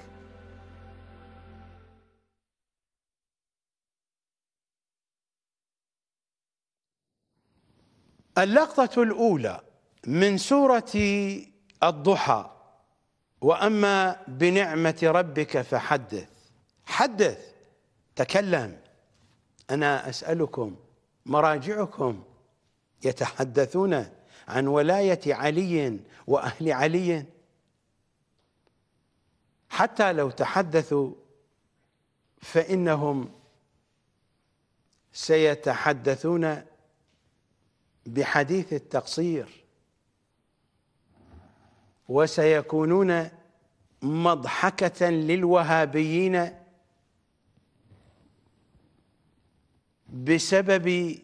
اللقطة الأولى من سورة الضحى وأما بنعمة ربك فحدث حدث تكلم أنا أسألكم مراجعكم يتحدثون عن ولاية علي وأهل علي حتى لو تحدثوا فإنهم سيتحدثون بحديث التقصير وسيكونون مضحكة للوهابيين بسبب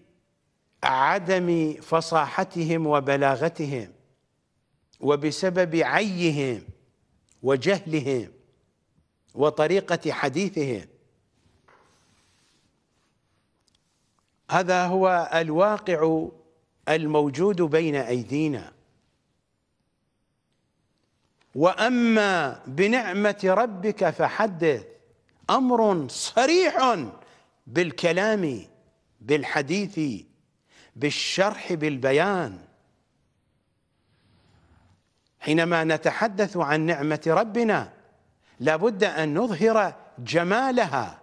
عدم فصاحتهم وبلاغتهم وبسبب عيهم وجهلهم وطريقة حديثهم هذا هو الواقع الموجود بين أيدينا وأما بنعمة ربك فحدث أمر صريح بالكلام بالحديث بالشرح بالبيان حينما نتحدث عن نعمة ربنا لابد أن نظهر جمالها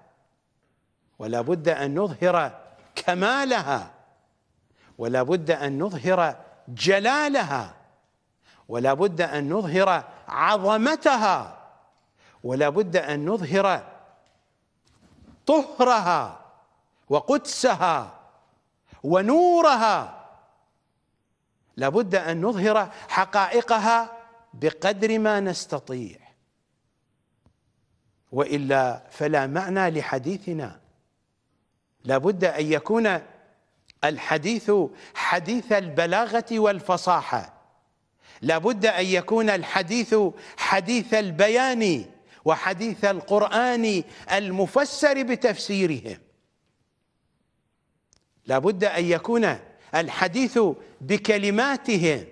ولا بد أن نظهر كمالها ولا بد أن نظهر جلالها ولا بد أن نظهر عظمتها ولا بد أن نظهر طهرها وقدسها ونورها لابد ان نظهر حقائقها بقدر ما نستطيع والا فلا معنى لحديثنا لابد ان يكون الحديث حديث البلاغة والفصاحة لابد أن يكون الحديث حديث البيان وحديث القرآن المفسر بتفسيرهم لابد أن يكون الحديث بكلماتهم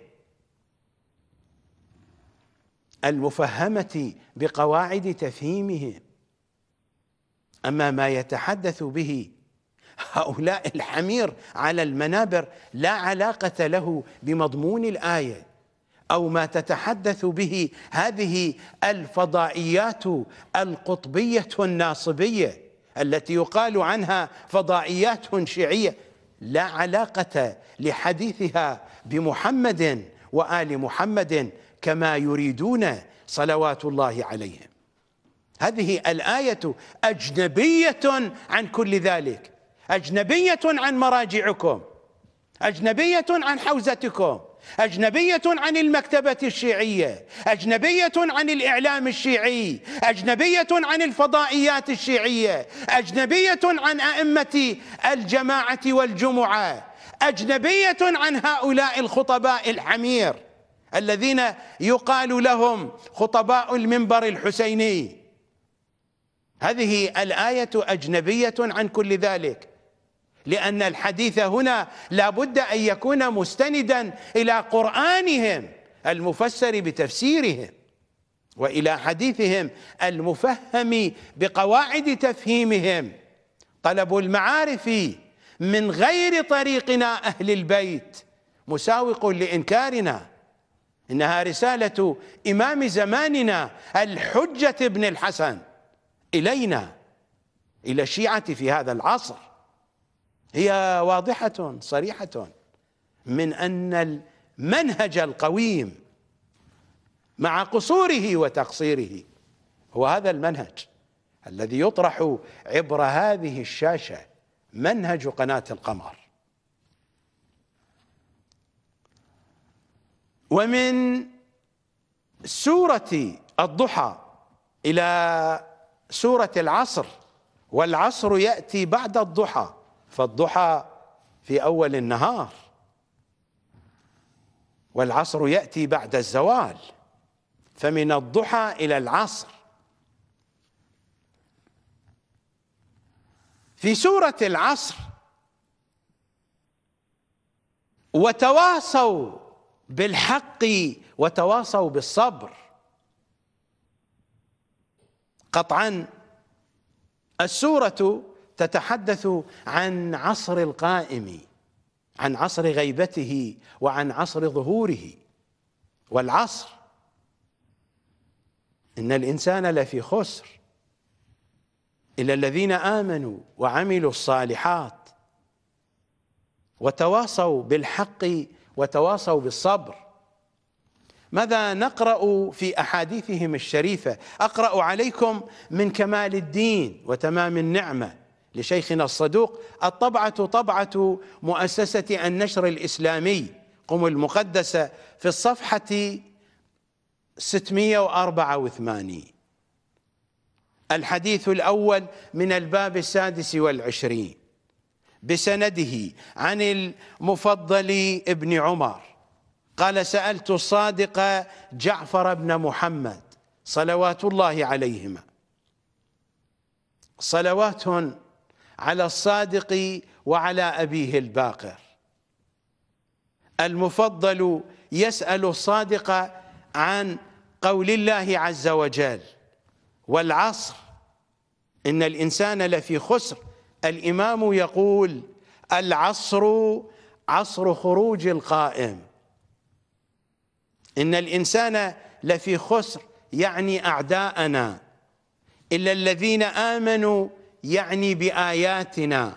المفهمة بقواعد تفهيمهم أما ما يتحدث به هؤلاء الحمير على المنابر لا علاقة له بمضمون الآية أو ما تتحدث به هذه الفضائيات القطبية الناصبية التي يقال عنها فضائيات شيعية لا علاقة لحديثها بمحمد وآل محمد كما يريدون صلوات الله عليهم هذه الآية أجنبية عن كل ذلك أجنبية عن مراجعكم أجنبية عن حوزتكم أجنبية عن المكتبة الشيعية أجنبية عن الإعلام الشيعي أجنبية عن الفضائيات الشيعية أجنبية عن أئمة الجماعة والجمعة أجنبية عن هؤلاء الخطباء الحمير الذين يقال لهم خطباء المنبر الحسيني هذه الآية أجنبية عن كل ذلك لأن الحديث هنا لابد أن يكون مستندا إلى قرآنهم المفسر بتفسيرهم وإلى حديثهم المفهم بقواعد تفهيمهم طلب المعارف من غير طريقنا أهل البيت مساوق لإنكارنا إنها رسالة إمام زماننا الحجة بن الحسن إلينا إلى الشيعة في هذا العصر هي واضحة صريحة من أن المنهج القويم مع قصوره وتقصيره هو هذا المنهج الذي يطرح عبر هذه الشاشة منهج قناة القمر ومن سورة الضحى إلى سورة العصر والعصر يأتي بعد الضحى فالضحى في أول النهار والعصر يأتي بعد الزوال فمن الضحى إلى العصر في سورة العصر وتواصوا بالحق وتواصوا بالصبر قطعا السورة تتحدث عن عصر القائم عن عصر غيبته وعن عصر ظهوره والعصر إن الإنسان لفي خسر إلا الذين آمنوا وعملوا الصالحات وتواصوا بالحق وتواصوا بالصبر ماذا نقرأ في أحاديثهم الشريفة أقرأ عليكم من كمال الدين وتمام النعمة لشيخنا الصدوق الطبعة طبعة مؤسسة النشر الإسلامي قم المقدسة في الصفحة 684 الحديث الأول من الباب السادس والعشرين بسنده عن المفضل ابن عمر قال سألت الصادق جعفر بن محمد صلوات الله عليهما صلوات على الصادق وعلى أبيه الباقر المفضل يسأل الصادق عن قول الله عز وجل والعصر إن الإنسان لفي خسر الإمام يقول العصر عصر خروج القائم إن الإنسان لفي خسر يعني أعداءنا إلا الذين آمنوا يعني باياتنا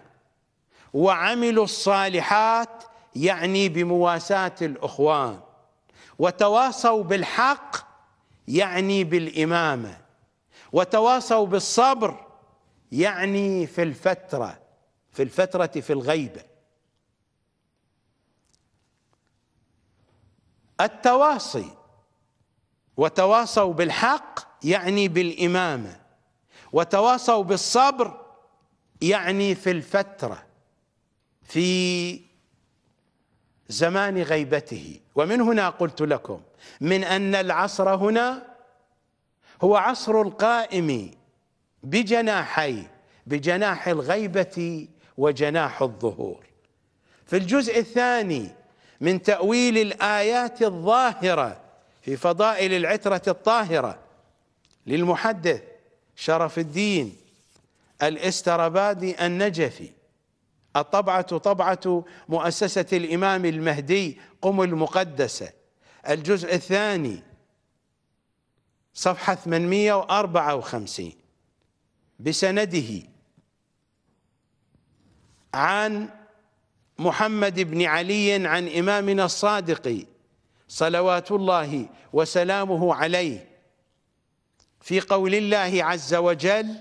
وعملوا الصالحات يعني بمواساه الاخوان وتواصوا بالحق يعني بالامامه وتواصوا بالصبر يعني في الفتره في الفتره في الغيبه التواصي وتواصوا بالحق يعني بالامامه وتواصوا بالصبر يعني في الفترة في زمان غيبته ومن هنا قلت لكم من أن العصر هنا هو عصر القائم بجناحي بجناح الغيبة وجناح الظهور في الجزء الثاني من تأويل الآيات الظاهرة في فضائل العترة الطاهرة للمحدث شرف الدين الاستربادي النجفي الطبعة طبعة مؤسسة الإمام المهدي قم المقدسة الجزء الثاني صفحة 854 بسنده عن محمد بن علي عن إمامنا الصادق صلوات الله وسلامه عليه في قول الله عز وجل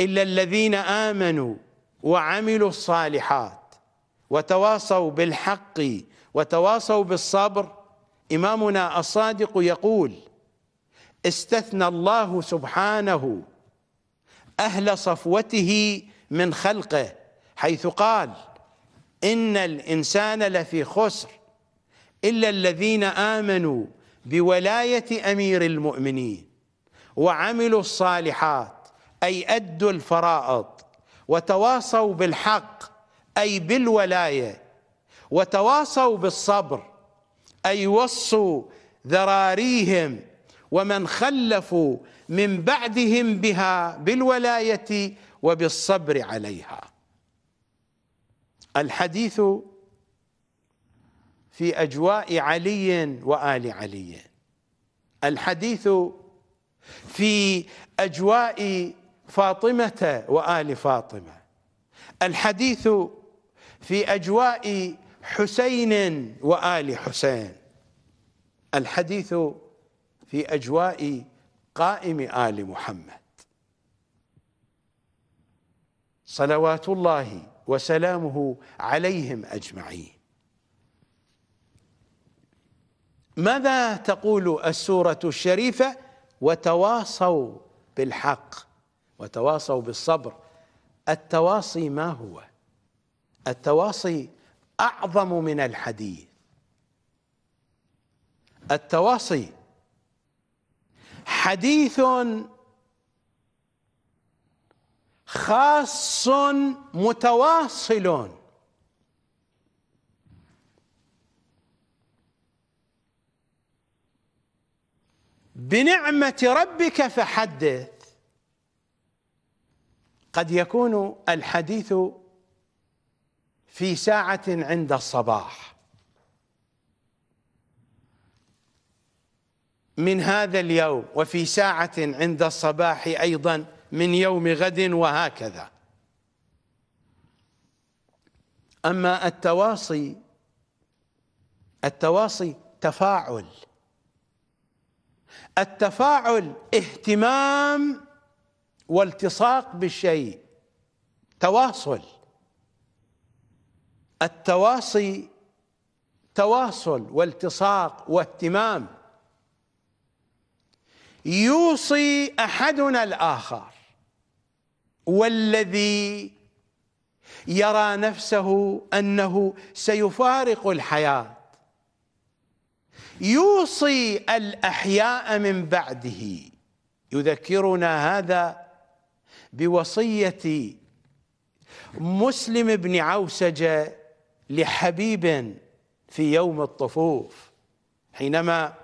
إلا الذين آمنوا وعملوا الصالحات وتواصوا بالحق وتواصوا بالصبر إمامنا الصادق يقول استثنى الله سبحانه أهل صفوته من خلقه حيث قال إن الإنسان لفي خسر إلا الذين آمنوا بولايه امير المؤمنين وعملوا الصالحات اي ادوا الفرائض وتواصوا بالحق اي بالولايه وتواصوا بالصبر اي وصوا ذراريهم ومن خلفوا من بعدهم بها بالولايه وبالصبر عليها الحديث في اجواء علي وال علي الحديث في اجواء فاطمه وال فاطمه الحديث في اجواء حسين وال حسين الحديث في اجواء قائم ال محمد صلوات الله وسلامه عليهم اجمعين ماذا تقول السورة الشريفة وتواصوا بالحق وتواصوا بالصبر التواصي ما هو التواصي أعظم من الحديث التواصي حديث خاص متواصل بنعمة ربك فحدث قد يكون الحديث في ساعة عند الصباح من هذا اليوم وفي ساعة عند الصباح أيضا من يوم غد وهكذا أما التواصي التواصي تفاعل التفاعل اهتمام والتصاق بالشيء تواصل التواصي تواصل والتصاق واهتمام يوصي احدنا الاخر والذي يرى نفسه انه سيفارق الحياه يوصي الأحياء من بعده يذكرنا هذا بوصية مسلم بن عوسجة لحبيب في يوم الطفوف حينما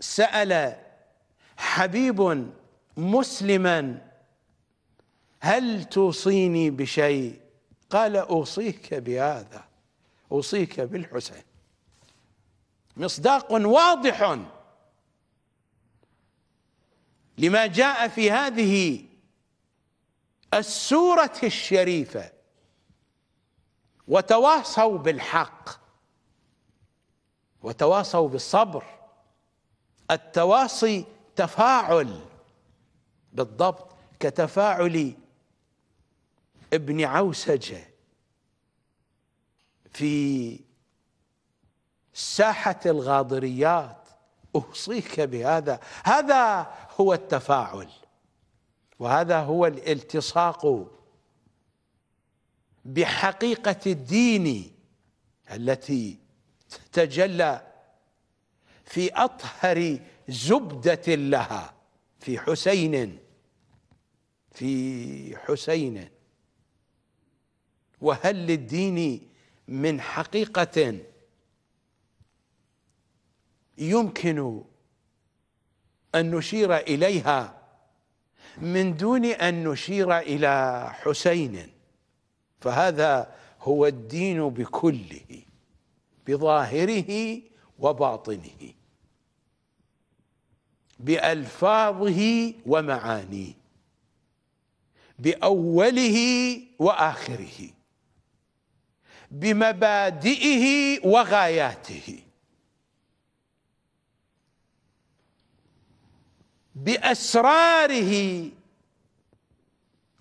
سأل حبيب مسلما هل توصيني بشيء قال أوصيك بهذا أوصيك بالحسين مصداق واضح لما جاء في هذه السوره الشريفه وتواصوا بالحق وتواصوا بالصبر التواصي تفاعل بالضبط كتفاعل ابن عوسجه في ساحة الغاضريات أوصيك بهذا هذا هو التفاعل وهذا هو الالتصاق بحقيقة الدين التي تتجلى في أطهر زبدة لها في حسين في حسين وهل للدين من حقيقة يمكن أن نشير إليها من دون أن نشير إلى حسين فهذا هو الدين بكله بظاهره وباطنه بألفاظه ومعانيه بأوله وآخره بمبادئه وغاياته باسراره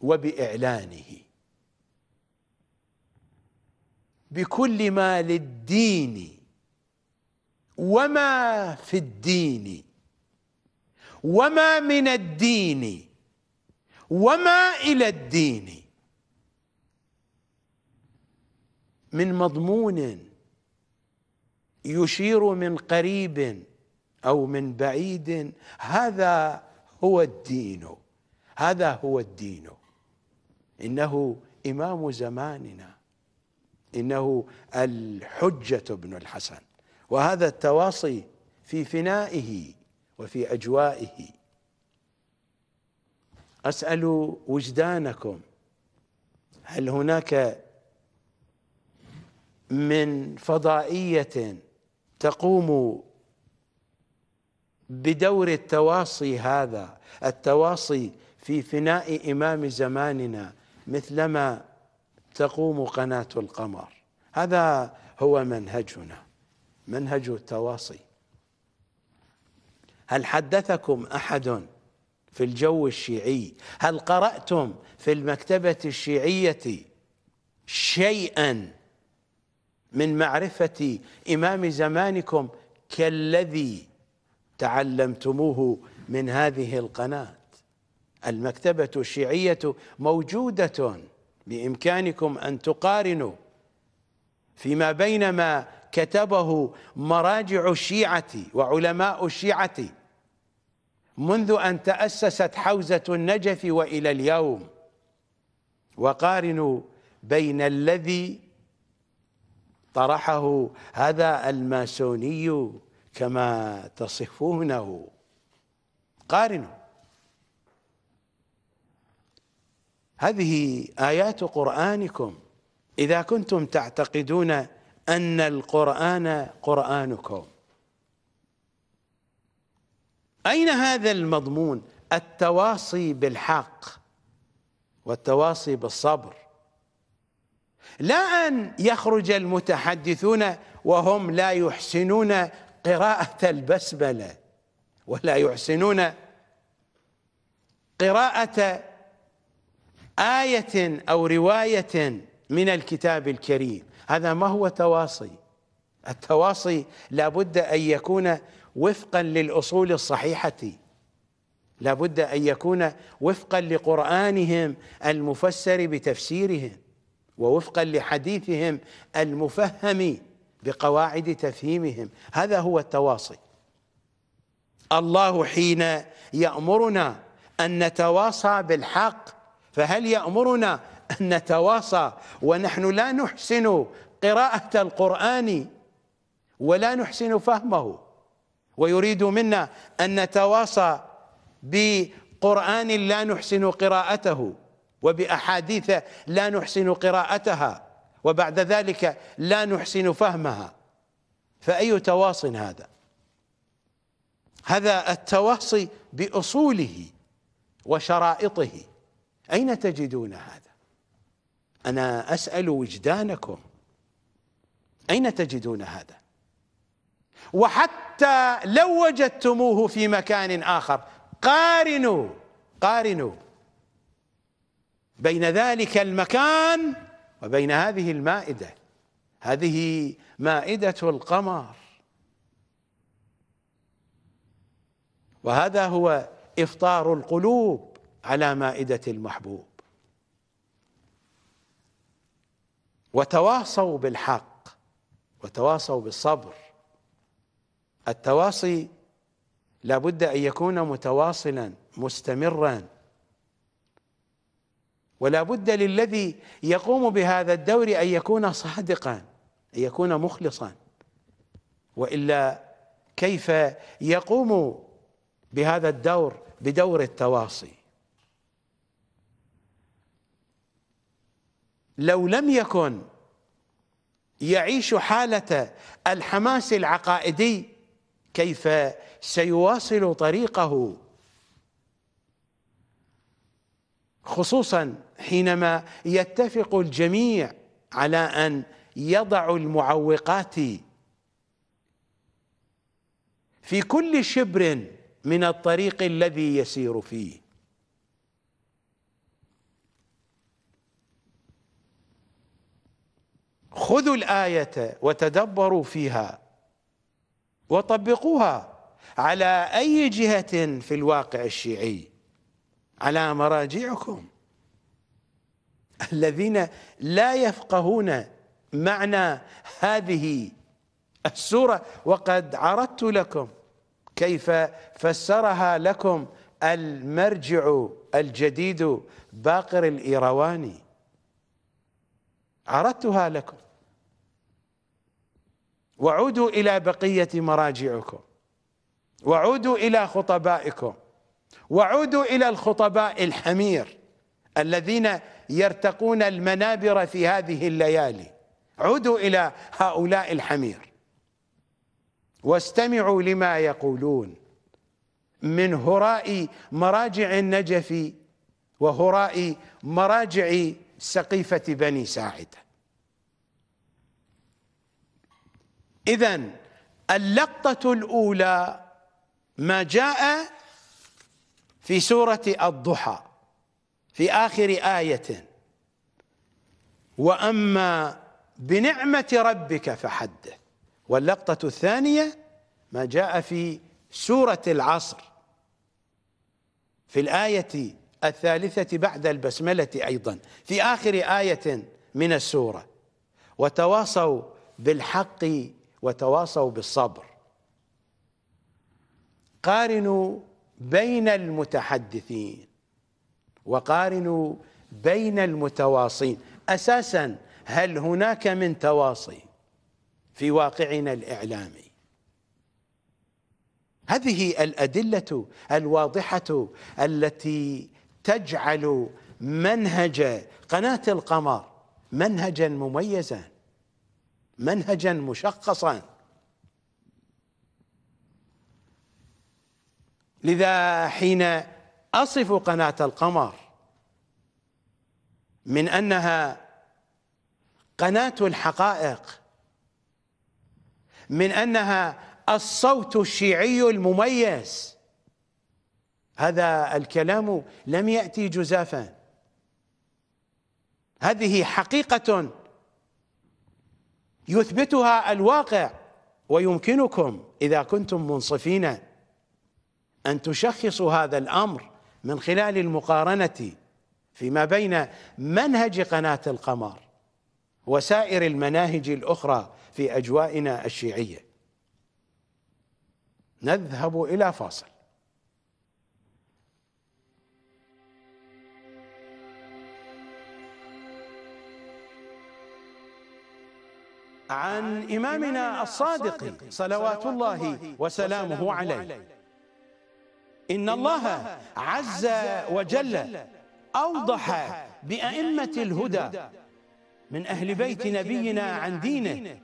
وباعلانه بكل ما للدين وما في الدين وما من الدين وما الى الدين من مضمون يشير من قريب او من بعيد هذا هو الدين هذا هو الدين انه امام زماننا انه الحجه بن الحسن وهذا التواصي في فنائه وفي اجوائه اسال وجدانكم هل هناك من فضائيه تقوم بدور التواصي هذا التواصي في فناء إمام زماننا مثلما تقوم قناة القمر هذا هو منهجنا منهج التواصي هل حدثكم أحد في الجو الشيعي هل قرأتم في المكتبة الشيعية شيئا من معرفة إمام زمانكم كالذي تعلمتموه من هذه القناة المكتبة الشيعية موجودة بإمكانكم أن تقارنوا فيما بين ما كتبه مراجع الشيعة وعلماء الشيعة منذ أن تأسست حوزة النجف وإلى اليوم وقارنوا بين الذي طرحه هذا الماسوني كما تصفونه قارنوا هذه آيات قرآنكم إذا كنتم تعتقدون أن القرآن قرآنكم أين هذا المضمون التواصي بالحق والتواصي بالصبر لا أن يخرج المتحدثون وهم لا يحسنون قراءة البسملة ولا يحسنون قراءة آية أو رواية من الكتاب الكريم هذا ما هو تواصي التواصي لابد أن يكون وفقا للأصول الصحيحة لابد أن يكون وفقا لقرآنهم المفسر بتفسيرهم ووفقا لحديثهم المفهم بقواعد تفهيمهم هذا هو التواصي الله حين يأمرنا أن نتواصى بالحق فهل يأمرنا أن نتواصى ونحن لا نحسن قراءة القرآن ولا نحسن فهمه ويريد منا أن نتواصى بقرآن لا نحسن قراءته وبأحاديث لا نحسن قراءتها وبعد ذلك لا نحسن فهمها فأي تواص هذا هذا التواصي بأصوله وشرائطه أين تجدون هذا أنا أسأل وجدانكم أين تجدون هذا وحتى لو وجدتموه في مكان آخر قارنوا قارنوا بين ذلك المكان وبين هذه المائدة هذه مائدة القمر وهذا هو إفطار القلوب على مائدة المحبوب وتواصوا بالحق وتواصوا بالصبر التواصي لابد أن يكون متواصلا مستمرا ولا بد للذي يقوم بهذا الدور أن يكون صادقا أن يكون مخلصا وإلا كيف يقوم بهذا الدور بدور التواصي لو لم يكن يعيش حالة الحماس العقائدي كيف سيواصل طريقه خصوصا حينما يتفق الجميع على أن يضع المعوقات في كل شبر من الطريق الذي يسير فيه خذوا الآية وتدبروا فيها وطبقوها على أي جهة في الواقع الشيعي على مراجعكم الذين لا يفقهون معنى هذه السورة وقد عرضت لكم كيف فسرها لكم المرجع الجديد باقر الإيرواني عرضتها لكم وعودوا إلى بقية مراجعكم وعودوا إلى خطبائكم وعودوا إلى الخطباء الحمير الذين يرتقون المنابر في هذه الليالي عودوا إلى هؤلاء الحمير واستمعوا لما يقولون من هراء مراجع النجف وهراء مراجع سقيفة بني ساعدة إذا اللقطة الأولى ما جاء في سورة الضحى في آخر آية وأما بنعمة ربك فحدث واللقطة الثانية ما جاء في سورة العصر في الآية الثالثة بعد البسملة أيضا في آخر آية من السورة وتواصوا بالحق وتواصوا بالصبر قارنوا بين المتحدثين وقارنوا بين المتواصين أساسا هل هناك من تواصي في واقعنا الإعلامي هذه الأدلة الواضحة التي تجعل منهج قناة القمر منهجا مميزا منهجا مشخصا لذا حين أصف قناة القمر من أنها قناة الحقائق من أنها الصوت الشيعي المميز هذا الكلام لم يأتي جزافا هذه حقيقة يثبتها الواقع ويمكنكم إذا كنتم منصفين ان تشخصوا هذا الامر من خلال المقارنه فيما بين منهج قناه القمر وسائر المناهج الاخرى في اجوائنا الشيعيه نذهب الى فاصل عن امامنا الصادق صلوات الله وسلامه عليه إن الله عز وجل أوضح بأئمة الهدى من أهل بيت نبينا عن دينه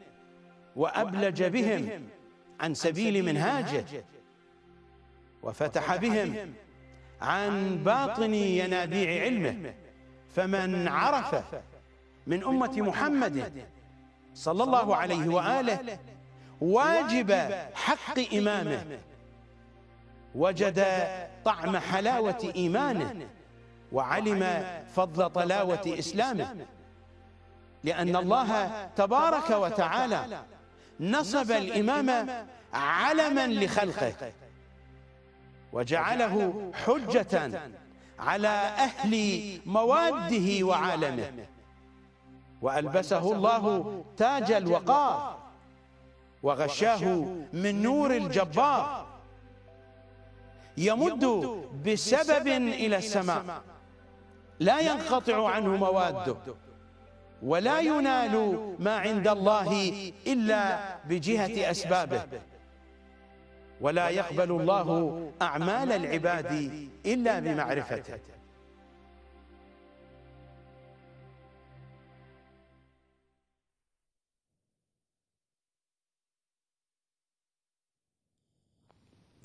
وأبلج بهم عن سبيل منهاجه وفتح بهم عن باطن ينابيع علمه فمن عرف من أمة محمد صلى الله عليه وآله واجب حق إمامه وجد طعم حلاوة إيمانه وعلم فضل طلاوة إسلامه لأن الله تبارك وتعالى نصب الإمام علما لخلقه وجعله حجة على أهل مواده وعالمه وألبسه الله تاج الوقار وغشاه من نور الجبار يمد بسبب إلى السماء لا ينقطع عنه مواده ولا ينال ما عند الله إلا بجهة أسبابه ولا يقبل الله أعمال العباد إلا بمعرفته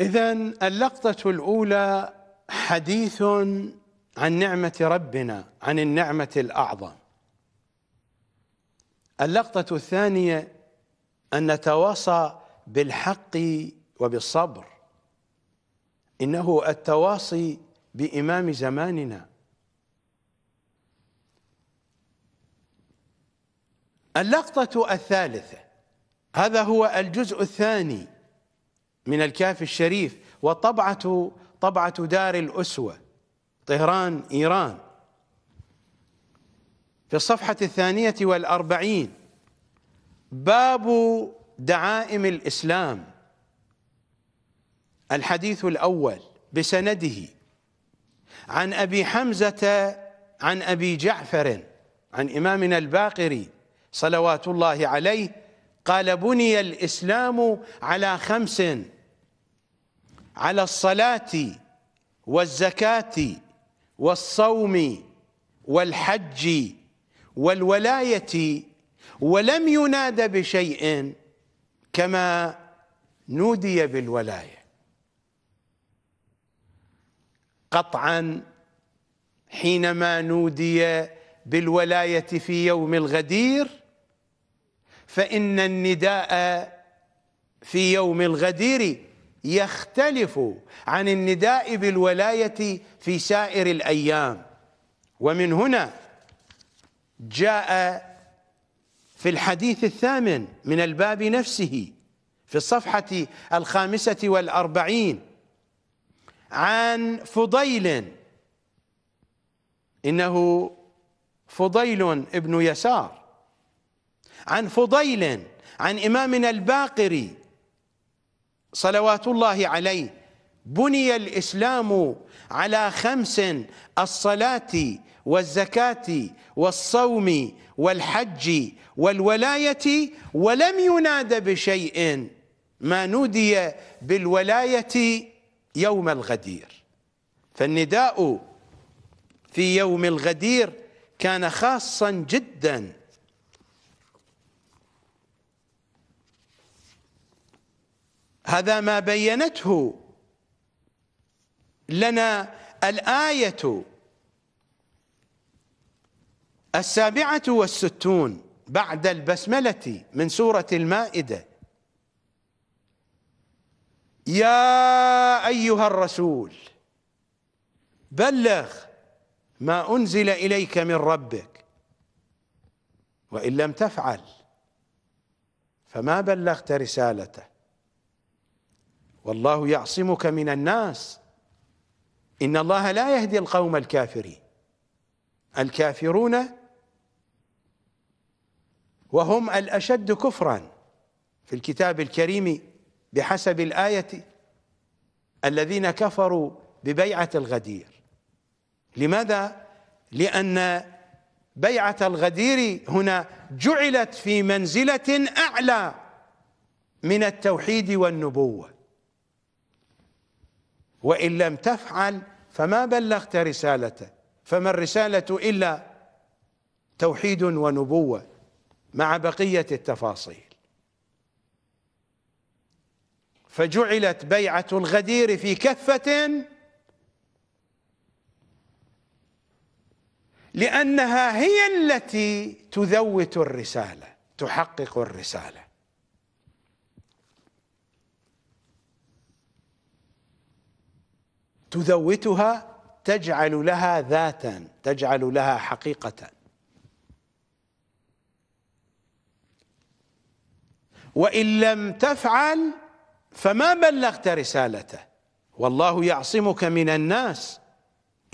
إذا اللقطة الأولى حديث عن نعمة ربنا عن النعمة الأعظم اللقطة الثانية أن نتواصى بالحق وبالصبر إنه التواصي بإمام زماننا اللقطة الثالثة هذا هو الجزء الثاني من الكافي الشريف وطبعة طبعة دار الأسوة طهران إيران في الصفحة الثانية والأربعين باب دعائم الإسلام الحديث الأول بسنده عن أبي حمزة عن أبي جعفر عن إمامنا الباقري صلوات الله عليه قال بني الإسلام على خمس على الصلاة والزكاة والصوم والحج والولاية ولم يناد بشيء كما نودي بالولاية قطعا حينما نودي بالولاية في يوم الغدير فإن النداء في يوم الغدير يختلف عن النداء بالولاية في سائر الأيام ومن هنا جاء في الحديث الثامن من الباب نفسه في الصفحة الخامسة والأربعين عن فضيل إنه فضيل ابن يسار عن فضيل عن إمامنا الباقري صلوات الله عليه بني الاسلام على خمس الصلاه والزكاه والصوم والحج والولايه ولم يناد بشيء ما نودي بالولايه يوم الغدير فالنداء في يوم الغدير كان خاصا جدا هذا ما بينته لنا الآية السابعة والستون بعد البسملة من سورة المائدة يا أيها الرسول بلغ ما أنزل إليك من ربك وإن لم تفعل فما بلغت رسالته والله يعصمك من الناس إن الله لا يهدي القوم الكافرين الكافرون وهم الأشد كفرا في الكتاب الكريم بحسب الآية الذين كفروا ببيعة الغدير لماذا؟ لأن بيعة الغدير هنا جعلت في منزلة أعلى من التوحيد والنبوة وإن لم تفعل فما بلغت رسالته فما الرسالة إلا توحيد ونبوة مع بقية التفاصيل فجعلت بيعة الغدير في كفة لأنها هي التي تذوت الرسالة تحقق الرسالة تذوتها تجعل لها ذاتا تجعل لها حقيقة وإن لم تفعل فما بلغت رسالته والله يعصمك من الناس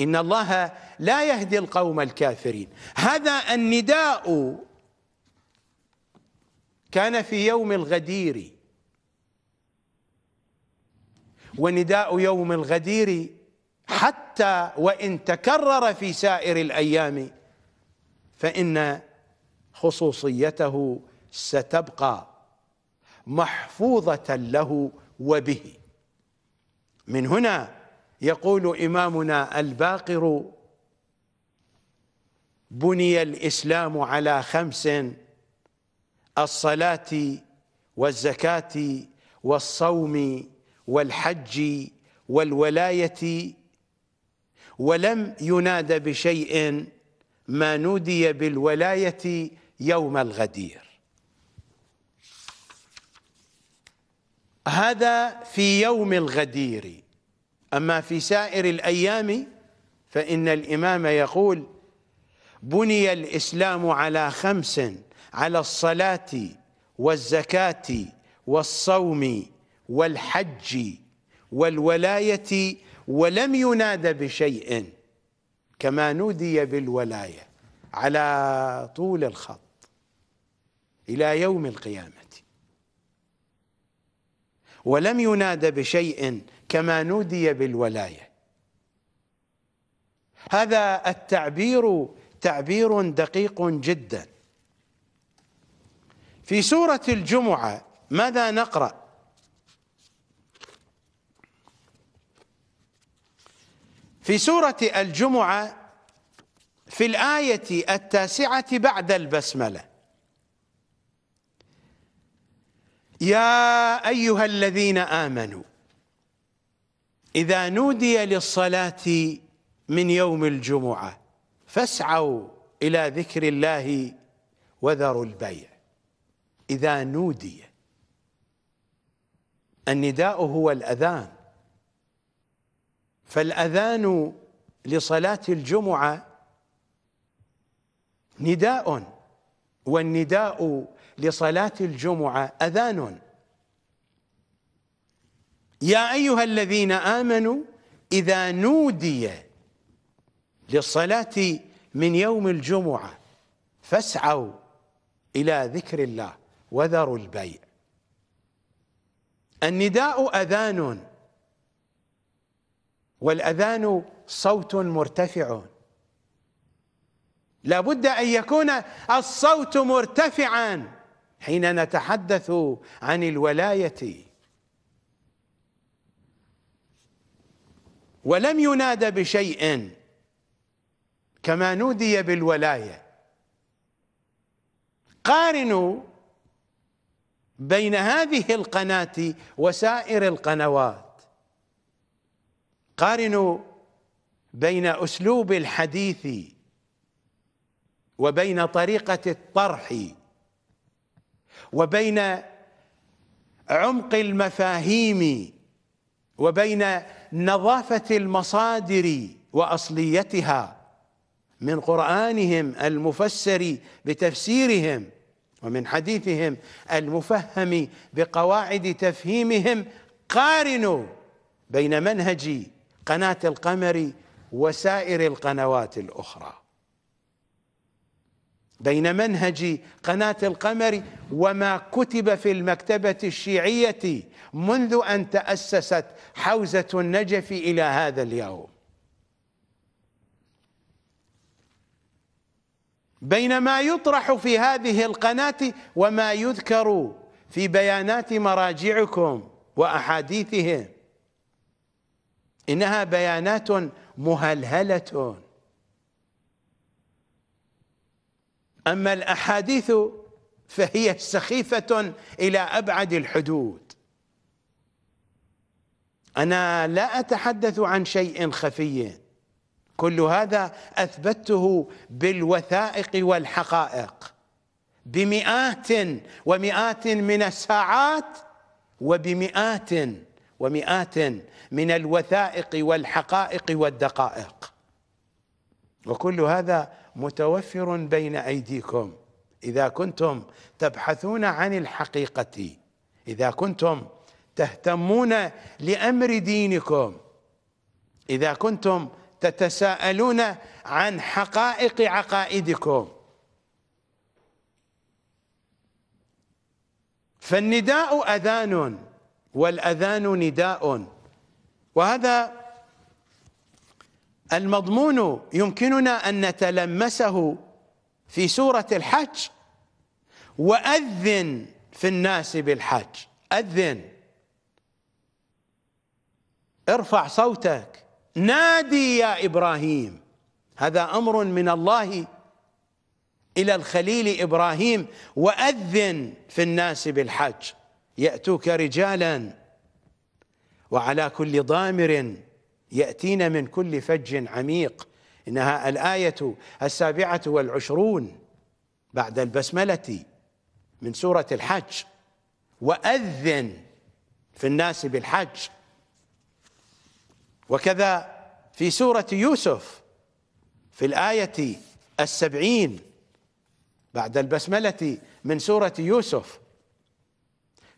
إن الله لا يهدي القوم الكافرين هذا النداء كان في يوم الغدير ونداء يوم الغدير حتى وان تكرر في سائر الايام فان خصوصيته ستبقى محفوظه له وبه من هنا يقول امامنا الباقر بني الاسلام على خمس الصلاه والزكاه والصوم والحج والولاية ولم يناد بشيء ما نودي بالولاية يوم الغدير هذا في يوم الغدير أما في سائر الأيام فإن الإمام يقول بني الإسلام على خمس على الصلاة والزكاة والصوم والحج والولاية ولم ينادى بشيء كما نودي بالولاية على طول الخط إلى يوم القيامة ولم ينادى بشيء كما نودي بالولاية هذا التعبير تعبير دقيق جدا في سورة الجمعة ماذا نقرأ في سورة الجمعة في الآية التاسعة بعد البسملة يا أيها الذين آمنوا إذا نودي للصلاة من يوم الجمعة فاسعوا إلى ذكر الله وذروا البيع إذا نودي النداء هو الأذان فالأذان لصلاة الجمعة نداء والنداء لصلاة الجمعة أذان يا أيها الذين آمنوا إذا نودي للصلاة من يوم الجمعة فاسعوا إلى ذكر الله وذروا البيع النداء أذان والاذان صوت مرتفع لابد ان يكون الصوت مرتفعا حين نتحدث عن الولايه ولم ينادى بشيء كما نودي بالولايه قارنوا بين هذه القناه وسائر القنوات قارنوا بين اسلوب الحديث وبين طريقه الطرح وبين عمق المفاهيم وبين نظافه المصادر واصليتها من قرانهم المفسر بتفسيرهم ومن حديثهم المفهم بقواعد تفهيمهم قارنوا بين منهجي قناة القمر وسائر القنوات الأخرى بين منهج قناة القمر وما كتب في المكتبة الشيعية منذ أن تأسست حوزة النجف إلى هذا اليوم بين ما يطرح في هذه القناة وما يذكر في بيانات مراجعكم وأحاديثهم إنها بيانات مهلهلة أما الأحاديث فهي سخيفة إلى أبعد الحدود أنا لا أتحدث عن شيء خفي كل هذا أثبته بالوثائق والحقائق بمئات ومئات من الساعات وبمئات ومئات من الوثائق والحقائق والدقائق وكل هذا متوفر بين أيديكم إذا كنتم تبحثون عن الحقيقة إذا كنتم تهتمون لأمر دينكم إذا كنتم تتساءلون عن حقائق عقائدكم فالنداء أذان والأذان نداء وهذا المضمون يمكننا أن نتلمسه في سورة الحج وأذن في الناس بالحج أذن ارفع صوتك نادي يا إبراهيم هذا أمر من الله إلى الخليل إبراهيم وأذن في الناس بالحج يأتوك رجالاً وعلى كل ضامر يأتين من كل فج عميق إنها الآية السابعة والعشرون بعد البسملة من سورة الحج وأذن في الناس بالحج وكذا في سورة يوسف في الآية السبعين بعد البسملة من سورة يوسف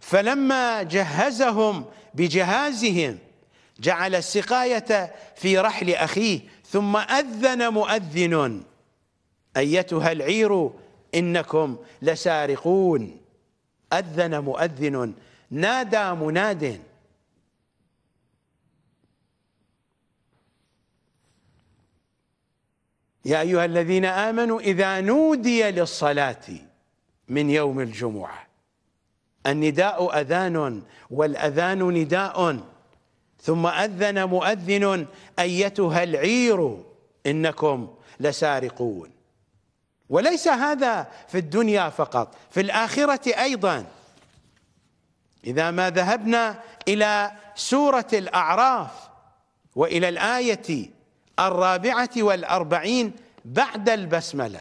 فلما جهزهم بجهازهم جعل السقاية في رحل أخيه ثم أذن مؤذن أيتها العير إنكم لسارقون أذن مؤذن نادى مناد يا أيها الذين آمنوا إذا نودي للصلاة من يوم الجمعة النداء أذان والأذان نداء ثم أذن مؤذن أيتها العير إنكم لسارقون وليس هذا في الدنيا فقط في الآخرة أيضا إذا ما ذهبنا إلى سورة الأعراف وإلى الآية الرابعة والأربعين بعد البسملة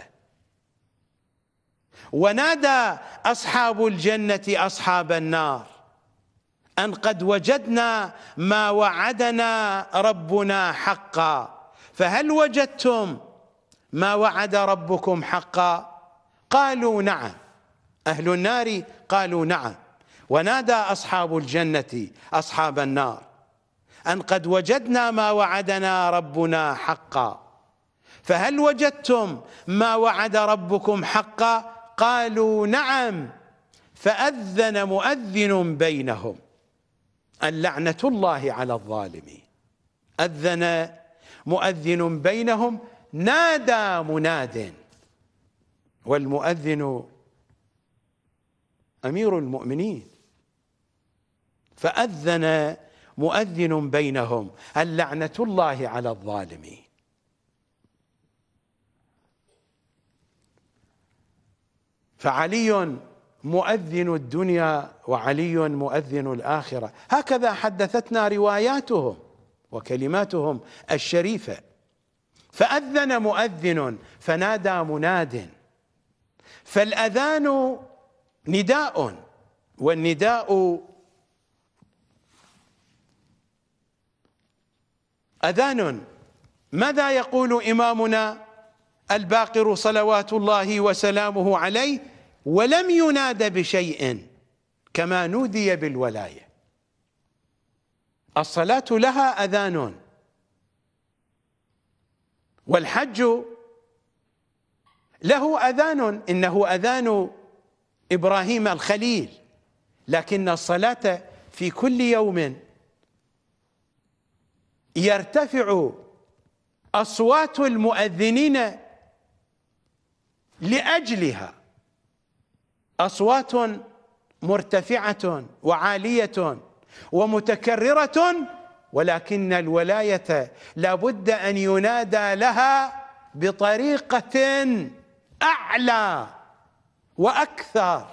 ونادى اصحاب الجنه اصحاب النار ان قد وجدنا ما وعدنا ربنا حقا فهل وجدتم ما وعد ربكم حقا قالوا نعم اهل النار قالوا نعم ونادى اصحاب الجنه اصحاب النار ان قد وجدنا ما وعدنا ربنا حقا فهل وجدتم ما وعد ربكم حقا قالوا نعم فأذن مؤذن بينهم اللعنة الله على الظالمين أذن مؤذن بينهم نادى مناد والمؤذن أمير المؤمنين فأذن مؤذن بينهم اللعنة الله على الظالمين فعلي مؤذن الدنيا وعلي مؤذن الاخره هكذا حدثتنا رواياتهم وكلماتهم الشريفه فاذن مؤذن فنادى مناد فالاذان نداء والنداء اذان ماذا يقول امامنا الباقر صلوات الله وسلامه عليه ولم يناد بشيء كما نودي بالولايه الصلاه لها اذان والحج له اذان انه اذان ابراهيم الخليل لكن الصلاه في كل يوم يرتفع اصوات المؤذنين لاجلها اصوات مرتفعه وعاليه ومتكرره ولكن الولايه لابد ان ينادى لها بطريقه اعلى واكثر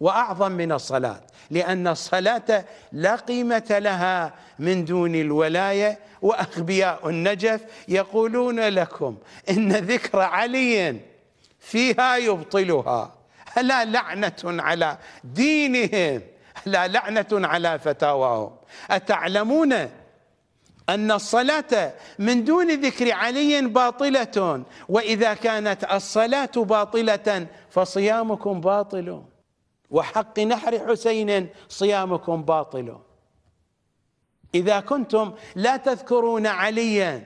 واعظم من الصلاه لان الصلاه لا قيمه لها من دون الولايه واغبياء النجف يقولون لكم ان ذكر علي فيها يبطلها ألا لعنة على دينهم ألا لعنة على فتاواهم أتعلمون أن الصلاة من دون ذكر علي باطلة وإذا كانت الصلاة باطلة فصيامكم باطل وحق نحر حسين صيامكم باطل إذا كنتم لا تذكرون عليا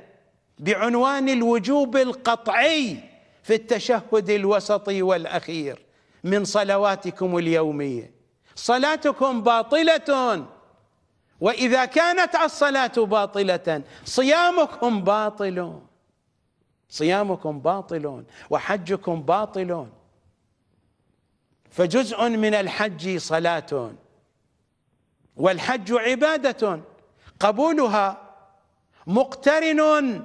بعنوان الوجوب القطعي في التشهد الوسطي والاخير من صلواتكم اليوميه صلاتكم باطله واذا كانت الصلاه باطله صيامكم باطل صيامكم باطل وحجكم باطل فجزء من الحج صلاه والحج عباده قبولها مقترن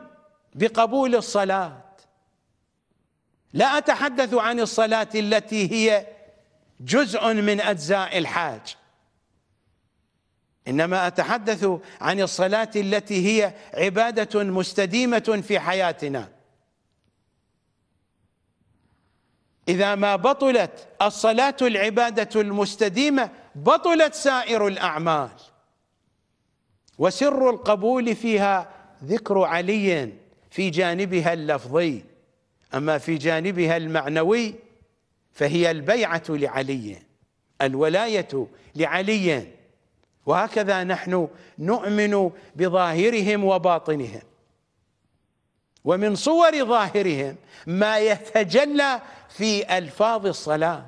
بقبول الصلاه لا أتحدث عن الصلاة التي هي جزء من أجزاء الحاج إنما أتحدث عن الصلاة التي هي عبادة مستديمة في حياتنا إذا ما بطلت الصلاة العبادة المستديمة بطلت سائر الأعمال وسر القبول فيها ذكر علي في جانبها اللفظي أما في جانبها المعنوي فهي البيعة لعلي الولاية لعلي وهكذا نحن نؤمن بظاهرهم وباطنهم ومن صور ظاهرهم ما يتجلى في ألفاظ الصلاة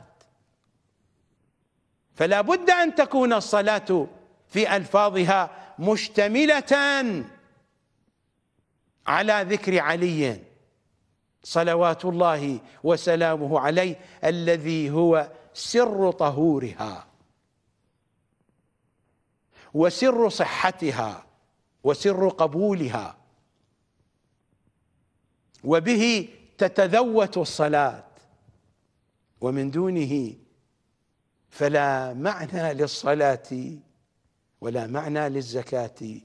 فلا بد أن تكون الصلاة في ألفاظها مشتملة على ذكر علي صلوات الله وسلامه عليه الذي هو سر طهورها وسر صحتها وسر قبولها وبه تتذوت الصلاة ومن دونه فلا معنى للصلاة ولا معنى للزكاة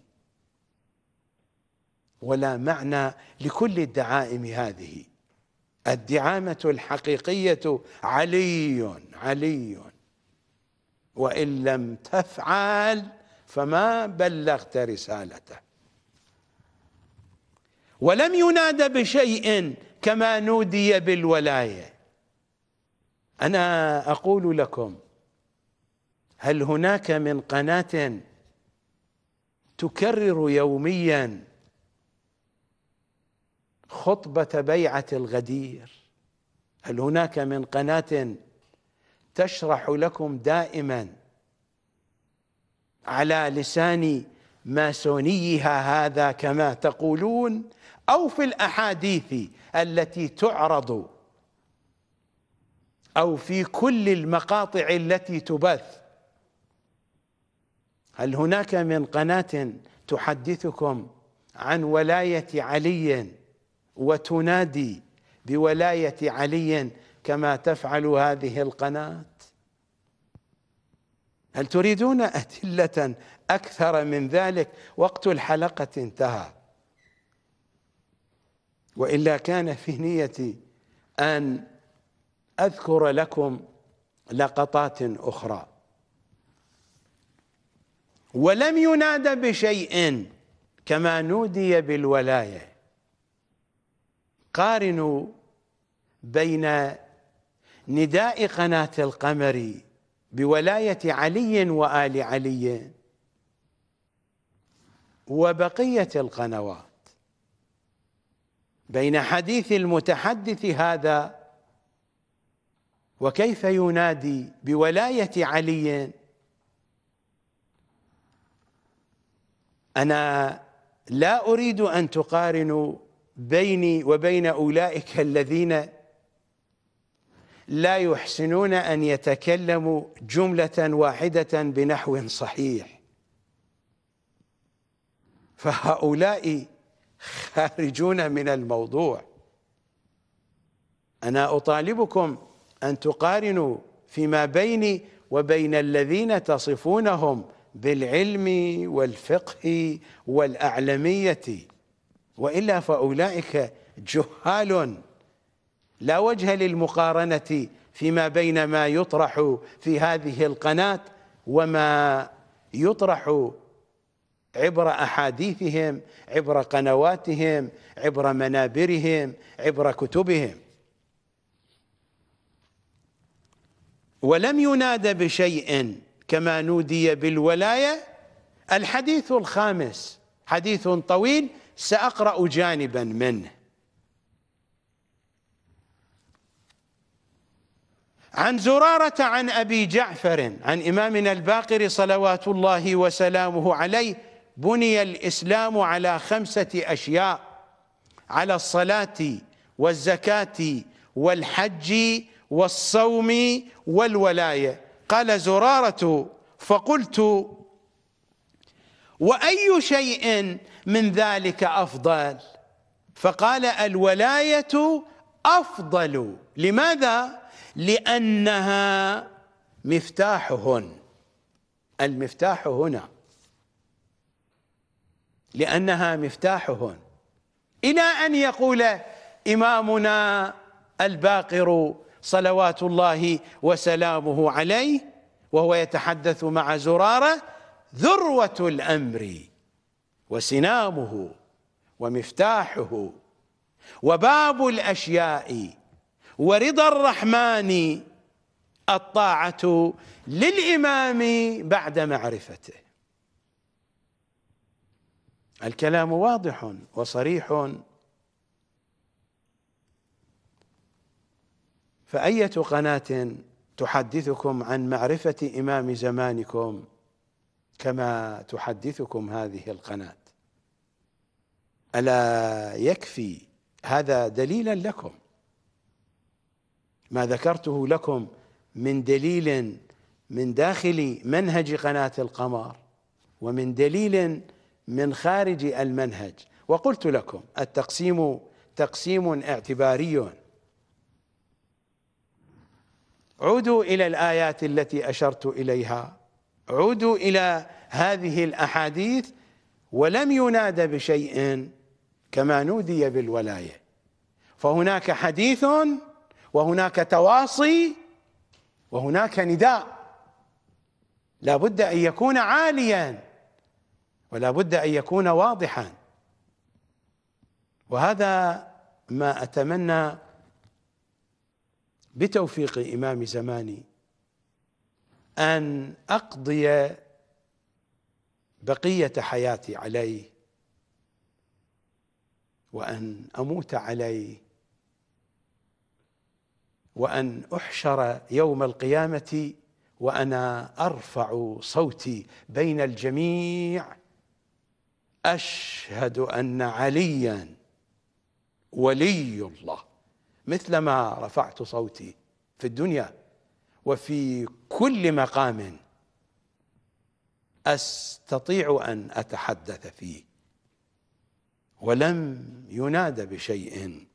ولا معنى لكل الدعائم هذه الدعامة الحقيقية علي علي وإن لم تفعل فما بلغت رسالته ولم ينادى بشيء كما نودي بالولاية أنا أقول لكم هل هناك من قناة تكرر يومياً خطبة بيعة الغدير هل هناك من قناة تشرح لكم دائما على لسان ماسونيها هذا كما تقولون أو في الأحاديث التي تعرض أو في كل المقاطع التي تبث هل هناك من قناة تحدثكم عن ولاية علي وتنادي بولاية علي كما تفعل هذه القناة هل تريدون أدلة أكثر من ذلك وقت الحلقة انتهى وإلا كان في نيتي أن أذكر لكم لقطات أخرى ولم ينادى بشيء كما نودي بالولايه قارنوا بين نداء قناة القمر بولاية علي وآل علي وبقية القنوات بين حديث المتحدث هذا وكيف ينادي بولاية علي أنا لا أريد أن تقارنوا بيني وبين أولئك الذين لا يحسنون أن يتكلموا جملة واحدة بنحو صحيح فهؤلاء خارجون من الموضوع أنا أطالبكم أن تقارنوا فيما بيني وبين الذين تصفونهم بالعلم والفقه والأعلمية والا فاولئك جهال لا وجه للمقارنه فيما بين ما يطرح في هذه القناه وما يطرح عبر احاديثهم عبر قنواتهم عبر منابرهم عبر كتبهم ولم ينادى بشيء كما نودي بالولايه الحديث الخامس حديث طويل سأقرأ جانبا منه عن زرارة عن أبي جعفر عن إمامنا الباقر صلوات الله وسلامه عليه بني الإسلام على خمسة أشياء على الصلاة والزكاة والحج والصوم والولاية قال زرارة فقلت وأي شيء من ذلك أفضل فقال الولاية أفضل لماذا؟ لأنها مفتاحهن المفتاح هنا لأنها مفتاحهن إلى أن يقول إمامنا الباقر صلوات الله وسلامه عليه وهو يتحدث مع زرارة ذروة الأمر وسنامه ومفتاحه وباب الاشياء ورضا الرحمن الطاعه للامام بعد معرفته الكلام واضح وصريح فأية قناة تحدثكم عن معرفة إمام زمانكم كما تحدثكم هذه القناة ألا يكفي هذا دليلا لكم ما ذكرته لكم من دليل من داخل منهج قناة القمر ومن دليل من خارج المنهج وقلت لكم التقسيم تقسيم اعتباري عودوا إلى الآيات التي أشرت إليها عودوا إلى هذه الأحاديث ولم ينادى بشيء كما نودي بالولايه فهناك حديث وهناك تواصي وهناك نداء لا بد ان يكون عاليا ولا بد ان يكون واضحا وهذا ما اتمنى بتوفيق امام زماني ان اقضي بقيه حياتي عليه وان اموت عليه وان احشر يوم القيامه وانا ارفع صوتي بين الجميع اشهد ان عليا ولي الله مثلما رفعت صوتي في الدنيا وفي كل مقام استطيع ان اتحدث فيه ولم ينادى بشيء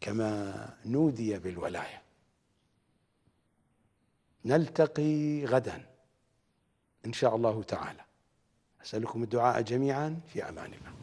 كما نودي بالولايه نلتقي غدا ان شاء الله تعالى اسالكم الدعاء جميعا في امان الله